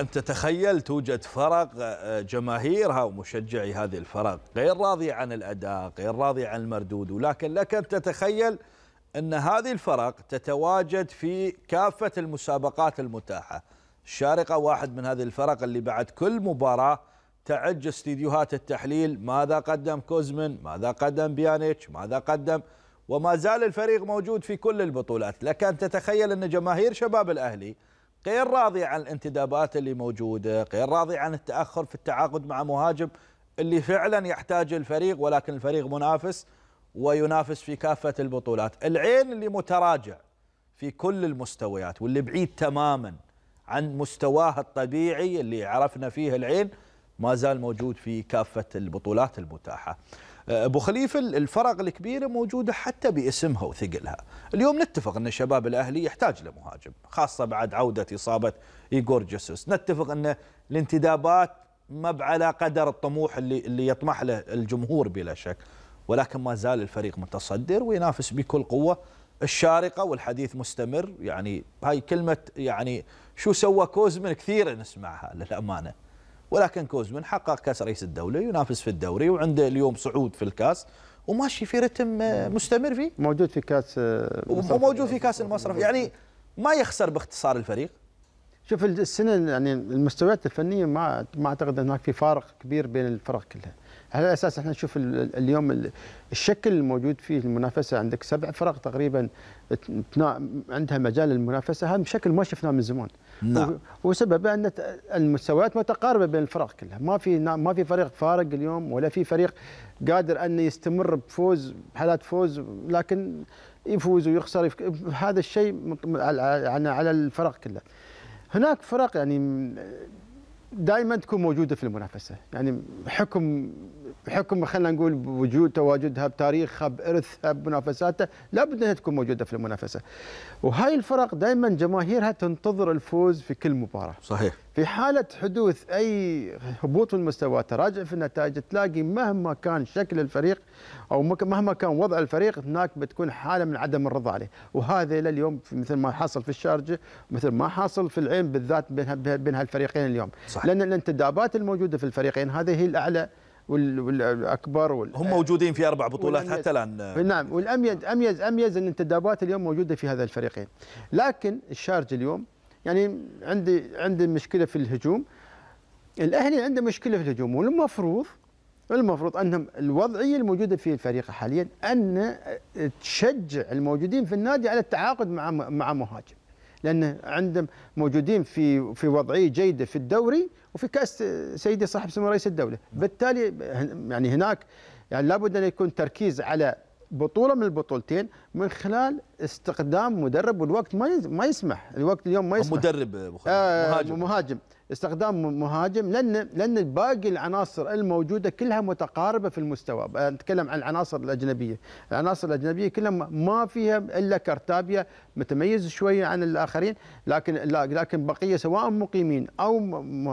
أن تتخيل توجد فرق آه، جماهيرها ومشجعي هذه الفرق غير راضي عن الأداء غير راضي عن المردود ولكن لك أن تتخيل أن هذه الفرق تتواجد في كافة المسابقات المتاحة الشارقة واحد من هذه الفرق اللي بعد كل مباراة تعج استديوهات التحليل ماذا قدم كوزمن ماذا قدم بيانيتش ماذا قدم وما زال الفريق موجود في كل البطولات لك أن تتخيل أن جماهير شباب الأهلي غير راضي عن الانتدابات اللي موجودة غير راضي عن التأخر في التعاقد مع مهاجم اللي فعلا يحتاج الفريق ولكن الفريق منافس وينافس في كافة البطولات العين اللي متراجع في كل المستويات واللي بعيد تماما عن مستواه الطبيعي اللي عرفنا فيه العين ما زال موجود في كافة البطولات المتاحة ابو خليفه الفرق الكبيره موجوده حتى باسمها وثقلها اليوم نتفق ان الشباب الاهلي يحتاج لمهاجم خاصه بعد عوده اصابه ايجور جيسوس نتفق ان الانتدابات ما على قدر الطموح اللي اللي يطمح له الجمهور بلا شك ولكن ما زال الفريق متصدر وينافس بكل قوه الشارقه والحديث مستمر يعني هاي كلمه يعني شو سوى كوزمن كثير نسمعها للامانه ولكن كوزمن حقق كاس رئيس الدوله ينافس في الدوري وعنده اليوم صعود في الكاس وماشي في رتم آه، مستمر فيه موجود في كاس آه، وموجود في آه، كاس المصرف يعني ما يخسر باختصار الفريق شوف السنه يعني المستويات الفنيه ما ما اعتقد هناك في فارق كبير بين الفرق كلها على اساس احنا نشوف اليوم الشكل الموجود فيه المنافسه عندك سبع فرق تقريبا عندها مجال المنافسه هذا بشكل ما شفناه من زمان نعم وسببه ان المستويات متقاربه بين الفرق كلها ما في ما في فريق فارق اليوم ولا في فريق قادر انه يستمر بفوز حالات فوز لكن يفوز ويخسر هذا الشيء على الفرق كلها هناك فرق يعني دائما تكون موجوده في المنافسه يعني حكم حكم خلينا نقول بوجود تواجدها بتاريخها بارثها بمنافساتها لابد انها تكون موجوده في المنافسه وهاي الفرق دائما جماهيرها تنتظر الفوز في كل مباراه صحيح في حاله حدوث اي هبوط في المستوى تراجع في النتائج تلاقي مهما كان شكل الفريق او مهما كان وضع الفريق هناك بتكون حاله من عدم الرضا عليه وهذا الى اليوم مثل ما حصل في الشارجه مثل ما حصل في العين بالذات بين هالفريقين اليوم صحيح. لان الانتدابات الموجوده في الفريقين هذه هي الاعلى والاكبر وال... هم موجودين في اربع بطولات حتى الان نعم والاميز اميز اميز ان التدابات اليوم موجوده في هذا الفريقين لكن الشارج اليوم يعني عندي عندي مشكله في الهجوم الاهلي عنده مشكله في الهجوم والمفروض المفروض انهم الوضعيه الموجوده في الفريق حاليا ان تشجع الموجودين في النادي على التعاقد مع مع مهاجم لان عندهم موجودين في في وضعيه جيده في الدوري وفي كاس سيدي صاحب سمو رئيس الدوله بالتالي يعني هناك يعني لابد ان يكون تركيز على بطوله من البطولتين من خلال استخدام مدرب والوقت ما ما يسمح الوقت اليوم ما يسمح مدرب ابو آه، مهاجم مهاجم استخدام مهاجم لان لان باقي العناصر الموجوده كلها متقاربه في المستوى آه، نتكلم عن العناصر الاجنبيه العناصر الاجنبيه كلها ما فيها الا كرتابيا متميز شويه عن الاخرين لكن لكن بقيه سواء مقيمين او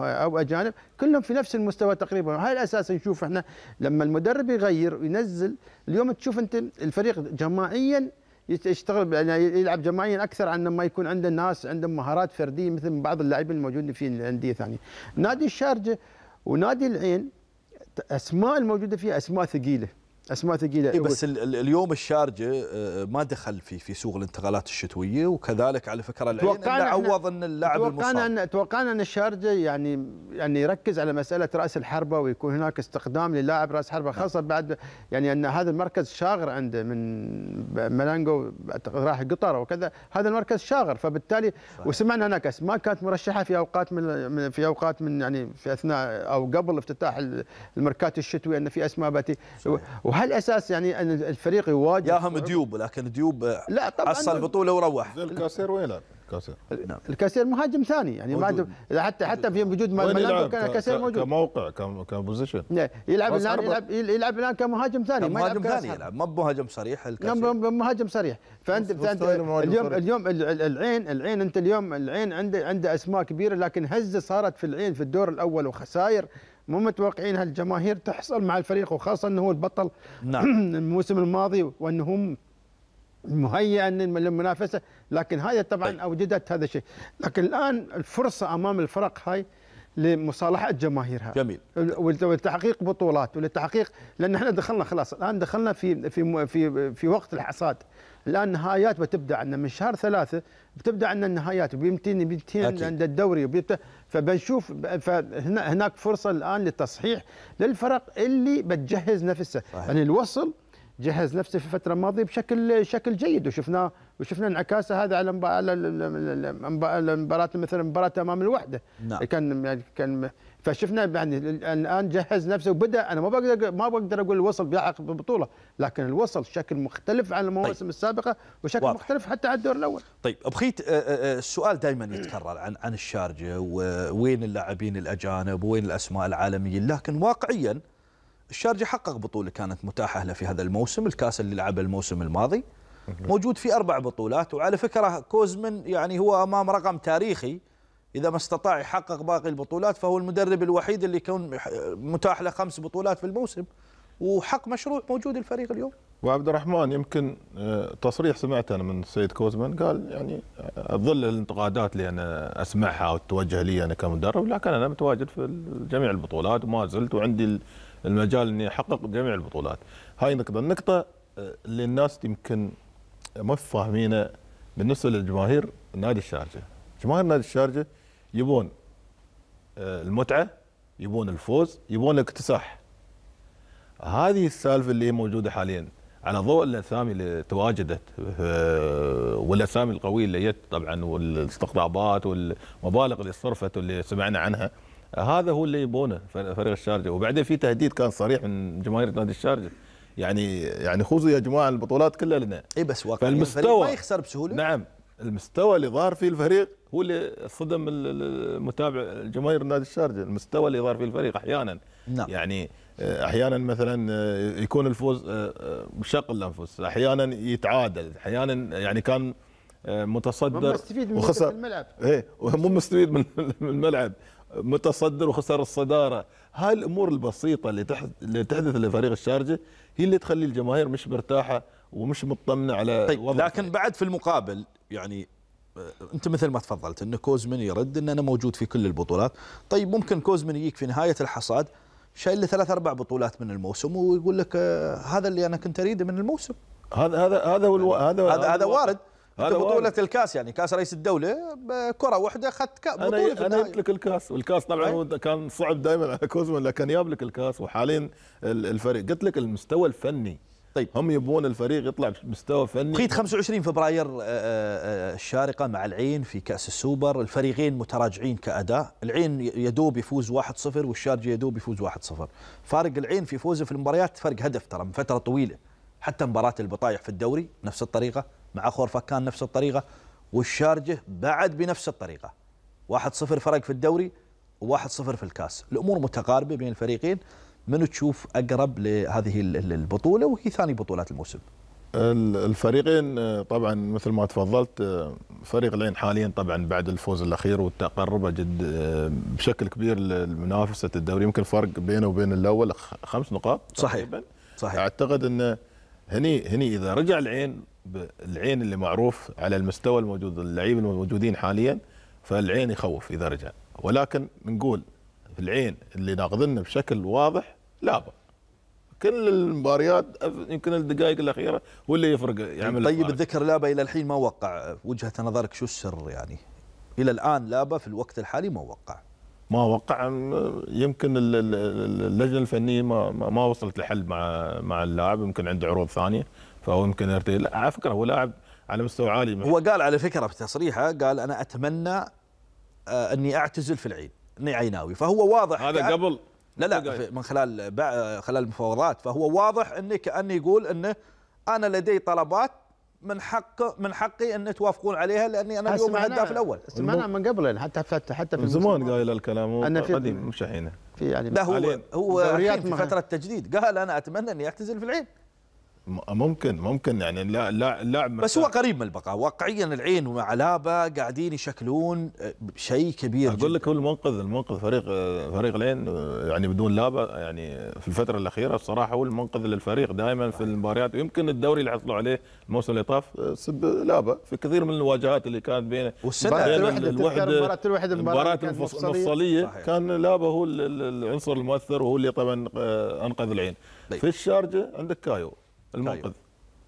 او اجانب كلهم في نفس المستوى تقريبا هاي الاساس نشوف احنا لما المدرب يغير وينزل اليوم تشوف انت الفريق جماعيا يشتغل يعني يلعب جماعيا اكثر عن ما يكون عنده ناس عندهم مهارات فرديه مثل بعض اللاعبين الموجودين في الانديه الثانيه. نادي الشارجه ونادي العين اسماء الموجوده فيها اسماء ثقيله اسماء ثقيله إيه بس اليوم الشارجه آه، ما دخل في في سوق الانتقالات الشتويه وكذلك على فكره العين توقعنا عوض ان اللاعب توقعنا ان توقعنا ان الشارجه يعني يعني يركز على مساله راس الحربه ويكون هناك استخدام للاعب راس حربه نعم. خاصه بعد يعني ان هذا المركز شاغر عنده من ملانجو راح قطر وكذا هذا المركز شاغر فبالتالي صحيح. وسمعنا هناك اسماء كانت مرشحه في اوقات من في اوقات من يعني في اثناء او قبل افتتاح المركات الشتوي ان في اسماء باتي صحيح. وهل اساس يعني ان الفريق يواجه ياهم ديوب لكن ديوب لا طبعا حصل بطوله وروح الكاسير وين الكاسير نعم الكاسير مهاجم ثاني يعني ما حتى حتى في وجود ما كان الكاسير موجود كموقع كبوزيشن نعم. يلعب الان يلعب يلعب الان كمهاجم ثاني ما يلعب ثاني يلعب ما بمهاجم صريح الكاسير نعم، مهاجم صريح فانت فانت اليوم اليوم العين العين انت اليوم العين عنده عنده اسماء كبيره لكن هزه صارت في العين في الدور الاول وخسائر مو متوقعين هالجماهير تحصل مع الفريق وخاصه انه هو البطل نعم. *clears throat* الموسم الماضي وانه هم مهيئا للمنافسه لكن هذا طبعا طيب. اوجدت هذا الشيء لكن الان الفرصه امام الفرق هاي لمصالحه جماهيرها جميل ولتحقيق بطولات ولتحقيق لان احنا دخلنا خلاص الان دخلنا في في في في وقت الحصاد الان نهايات بتبدا عندنا من شهر ثلاثه بتبدا عندنا النهايات بيمتين بيمتين عند الدوري وبيبت... فبنشوف فهنا هناك فرصه الان للتصحيح للفرق اللي بتجهز نفسها صحيح. يعني الوصل جهز نفسه في الفتره الماضيه بشكل شكل جيد وشفناه وشفنا انعكاسه هذا على مباراه مثلا مباراه امام الوحده نعم. كان يعني كان فشفنا يعني الان جهز نفسه وبدا انا ما بقدر ما بقدر اقول الوصل بيحقق بالبطوله لكن الوصل شكل مختلف عن المواسم طيب. السابقه وشكل واضح. مختلف حتى عن الدور الاول طيب ابخيت أه، أه، أه، السؤال دائما يتكرر عن عن الشارجه وين اللاعبين الاجانب وين الاسماء العالميين لكن واقعيا الشارجه حقق بطوله كانت متاحه له في هذا الموسم الكاس اللي لعبه الموسم الماضي موجود في اربع بطولات وعلى فكره كوزمن يعني هو امام رقم تاريخي اذا ما استطاع يحقق باقي البطولات فهو المدرب الوحيد اللي يكون متاح له خمس بطولات في الموسم وحق مشروع موجود الفريق اليوم وعبد الرحمن يمكن آه، تصريح سمعته انا من السيد كوزمان قال يعني ظل الانتقادات اللي انا اسمعها وتوجه لي انا كمدرب لكن انا متواجد في جميع البطولات وما زلت وعندي المجال اني احقق جميع البطولات. هاي نقطه، النقطه آه، اللي الناس يمكن ما فاهمينها بالنسبه للجماهير نادي الشارجه. جماهير نادي الشارجه يبون آه، المتعه يبون الفوز يبون الاكتساح هذه السالفه اللي موجوده حاليا على ضوء الاسامي اللي تواجدت آه، والاسامي القويه اللي جت طبعا والاستقطابات والمبالغ اللي صرفت واللي سمعنا عنها هذا هو اللي يبونه فريق الشارجه وبعدين في تهديد كان صريح من جماهير نادي الشارجه يعني يعني خذوا يا جماعه البطولات كلها لنا اي بس واقعيا فالمستوى ما يخسر بسهوله نعم المستوى اللي ظهر فيه الفريق هو اللي صدم المتابع جماهير نادي الشارجه المستوى اللي ظهر فيه الفريق احيانا نعم. يعني آه، احيانا مثلا آه، يكون الفوز آه، مشق الانفس احيانا يتعادل احيانا يعني كان متصدر مستفيد من وخسر الملعب ايه مو مستفيد *laughs* من الملعب متصدر وخسر الصداره هاي الامور البسيطه اللي تحدث لفريق الشارجه هي اللي تخلي الجماهير مش مرتاحه ومش مطمنه على طيب لكن بعد في المقابل يعني آه، انت مثل ما تفضلت ان كوزمن يرد ان انا موجود في كل البطولات طيب ممكن كوزمن يجيك في نهايه الحصاد شايل لي ثلاث اربع بطولات من الموسم ويقول لك آه، هذا اللي انا كنت اريده من الموسم هذا هذا هذا والو... يعني هذا هذا, هذا وارد هذا بطولة وارد. الكاس يعني كاس رئيس الدولة كرة واحدة اخذت بطولة أنا في أنا جبت لك الكاس والكاس طبعا طيب. هو كان صعب دائما على كوزمان لكن جاب لك الكاس وحاليا الفريق قلت لك المستوى الفني طيب هم يبون الفريق يطلع بمستوى فني بقيت 25 فبراير آه، آه، آه، الشارقه مع العين في كاس السوبر الفريقين متراجعين كاداء العين يدوب يفوز 1-0 والشارجه يدوب يفوز 1-0 فارق العين في فوزه في المباريات فرق هدف ترى من فتره طويله حتى مباراه البطايح في الدوري نفس الطريقه مع خورفكان نفس الطريقه والشارجه بعد بنفس الطريقه 1-0 فرق في الدوري و1-0 في الكاس الامور متقاربه بين الفريقين من تشوف اقرب لهذه البطوله وهي ثاني بطولات الموسم؟ الفريقين آه، طبعا مثل ما تفضلت آه، فريق العين حاليا طبعا بعد الفوز الاخير والتقرب جد آه، بشكل كبير لمنافسه الدوري يمكن فرق بينه وبين الاول خمس نقاط صحيح صحيح اعتقد انه هني هني اذا رجع العين العين اللي معروف على المستوى الموجود اللعيبه الموجودين حاليا فالعين يخوف اذا رجع ولكن نقول في العين اللي ناقضنا بشكل واضح لا كل المباريات يمكن الدقائق الاخيره هو اللي يفرق يعمل طيب الذكر لابا الى الحين ما وقع وجهه نظرك شو السر يعني الى الان لابا في الوقت الحالي ما وقع ما وقع يمكن اللجنه الفنيه ما ما وصلت لحل مع مع اللاعب يمكن عنده عروض ثانيه فهو يمكن يرتدي على فكره هو لاعب على مستوى عالي هو قال على فكره في تصريحه قال انا اتمنى آه، اني اعتزل في العيد عيناوي فهو واضح هذا قبل لا لا من خلال خلال المفاوضات فهو واضح انه كانه يقول انه انا لدي طلبات من حق من حقي ان توافقون عليها لاني انا اليوم الهداف الاول سمعنا من قبل حتى في حتى في زمان قايل الكلام أنا في قديم مش الحين في يعني لا هو هو في فتره تجديد قال انا اتمنى اني اعتزل في العين ممكن ممكن يعني لا لا لاعب بس هو قريب من البقاء واقعيا العين لابا قاعدين يشكلون آه، شيء كبير اقول جداً. لك هو المنقذ المنقذ فريق آه، فريق العين آه، يعني بدون لابا يعني في الفتره الاخيره الصراحه هو المنقذ للفريق دائما في المباريات ويمكن الدوري اللي حصلوا عليه الموسم اللي طاف سب لابا في كثير من الواجهات اللي كانت بين والسنه الوحده المباراه الوحده المباراه المفصليه كان لابا هو العنصر المؤثر وهو اللي طبعا انقذ العين طيب. في الشارجه عندك كايو المنقذ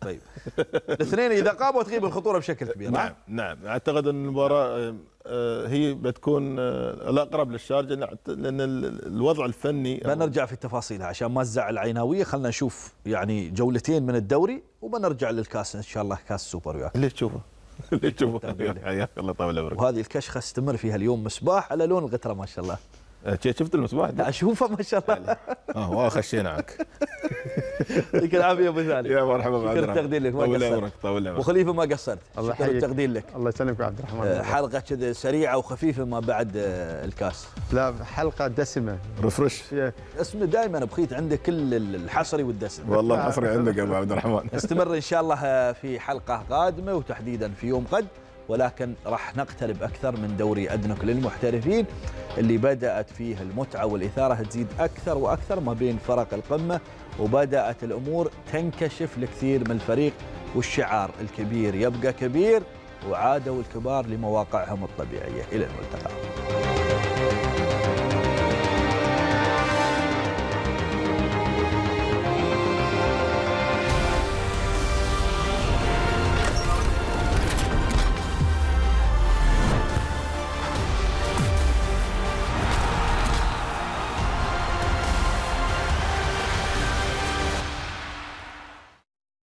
طيب, طيب. *laughs* الاثنين اذا قابوا تغيب الخطوره بشكل كبير نعم نعم اعتقد ان المباراه آه، هي بتكون آه، الاقرب للشارجه لان الوضع الفني بنرجع في تفاصيلها عشان ما تزعل عيناويه خلينا نشوف يعني جولتين من الدوري وبنرجع للكاس ان شاء الله كاس سوبر وياك اللي تشوفه؟ اللي تشوفه؟ حياك *laughs* *laughs* الله طول عمرك وهذه الكشخه استمر فيها اليوم مصباح على لون الغتره ما شاء الله شفت المصباح لا اشوفه ما شاء الله يعني. اه خشينا عنك *laughs* يعطيك العافيه ابو ثاني يا مرحبا ابو شكرا التقدير لك ما قصرت طول عمرك وخليفه ما قصرت الله يحييك التقدير لك الله يسلمك عبد الرحمن آه، حلقه كذا سريعه وخفيفه ما بعد آه، الكاس لا حلقه دسمه رفرش اسمه دائما بخيت عندك كل الحصري والدسم والله الحصري آه، عندك يا ابو عبد الرحمن استمر ان شاء الله في حلقه قادمه وتحديدا في يوم قد ولكن راح نقترب أكثر من دوري أدنك للمحترفين اللي بدأت فيه المتعة والإثارة تزيد أكثر وأكثر ما بين فرق القمة وبدأت الأمور تنكشف لكثير من الفريق والشعار الكبير يبقى كبير وعادوا الكبار لمواقعهم الطبيعية إلى الملتقى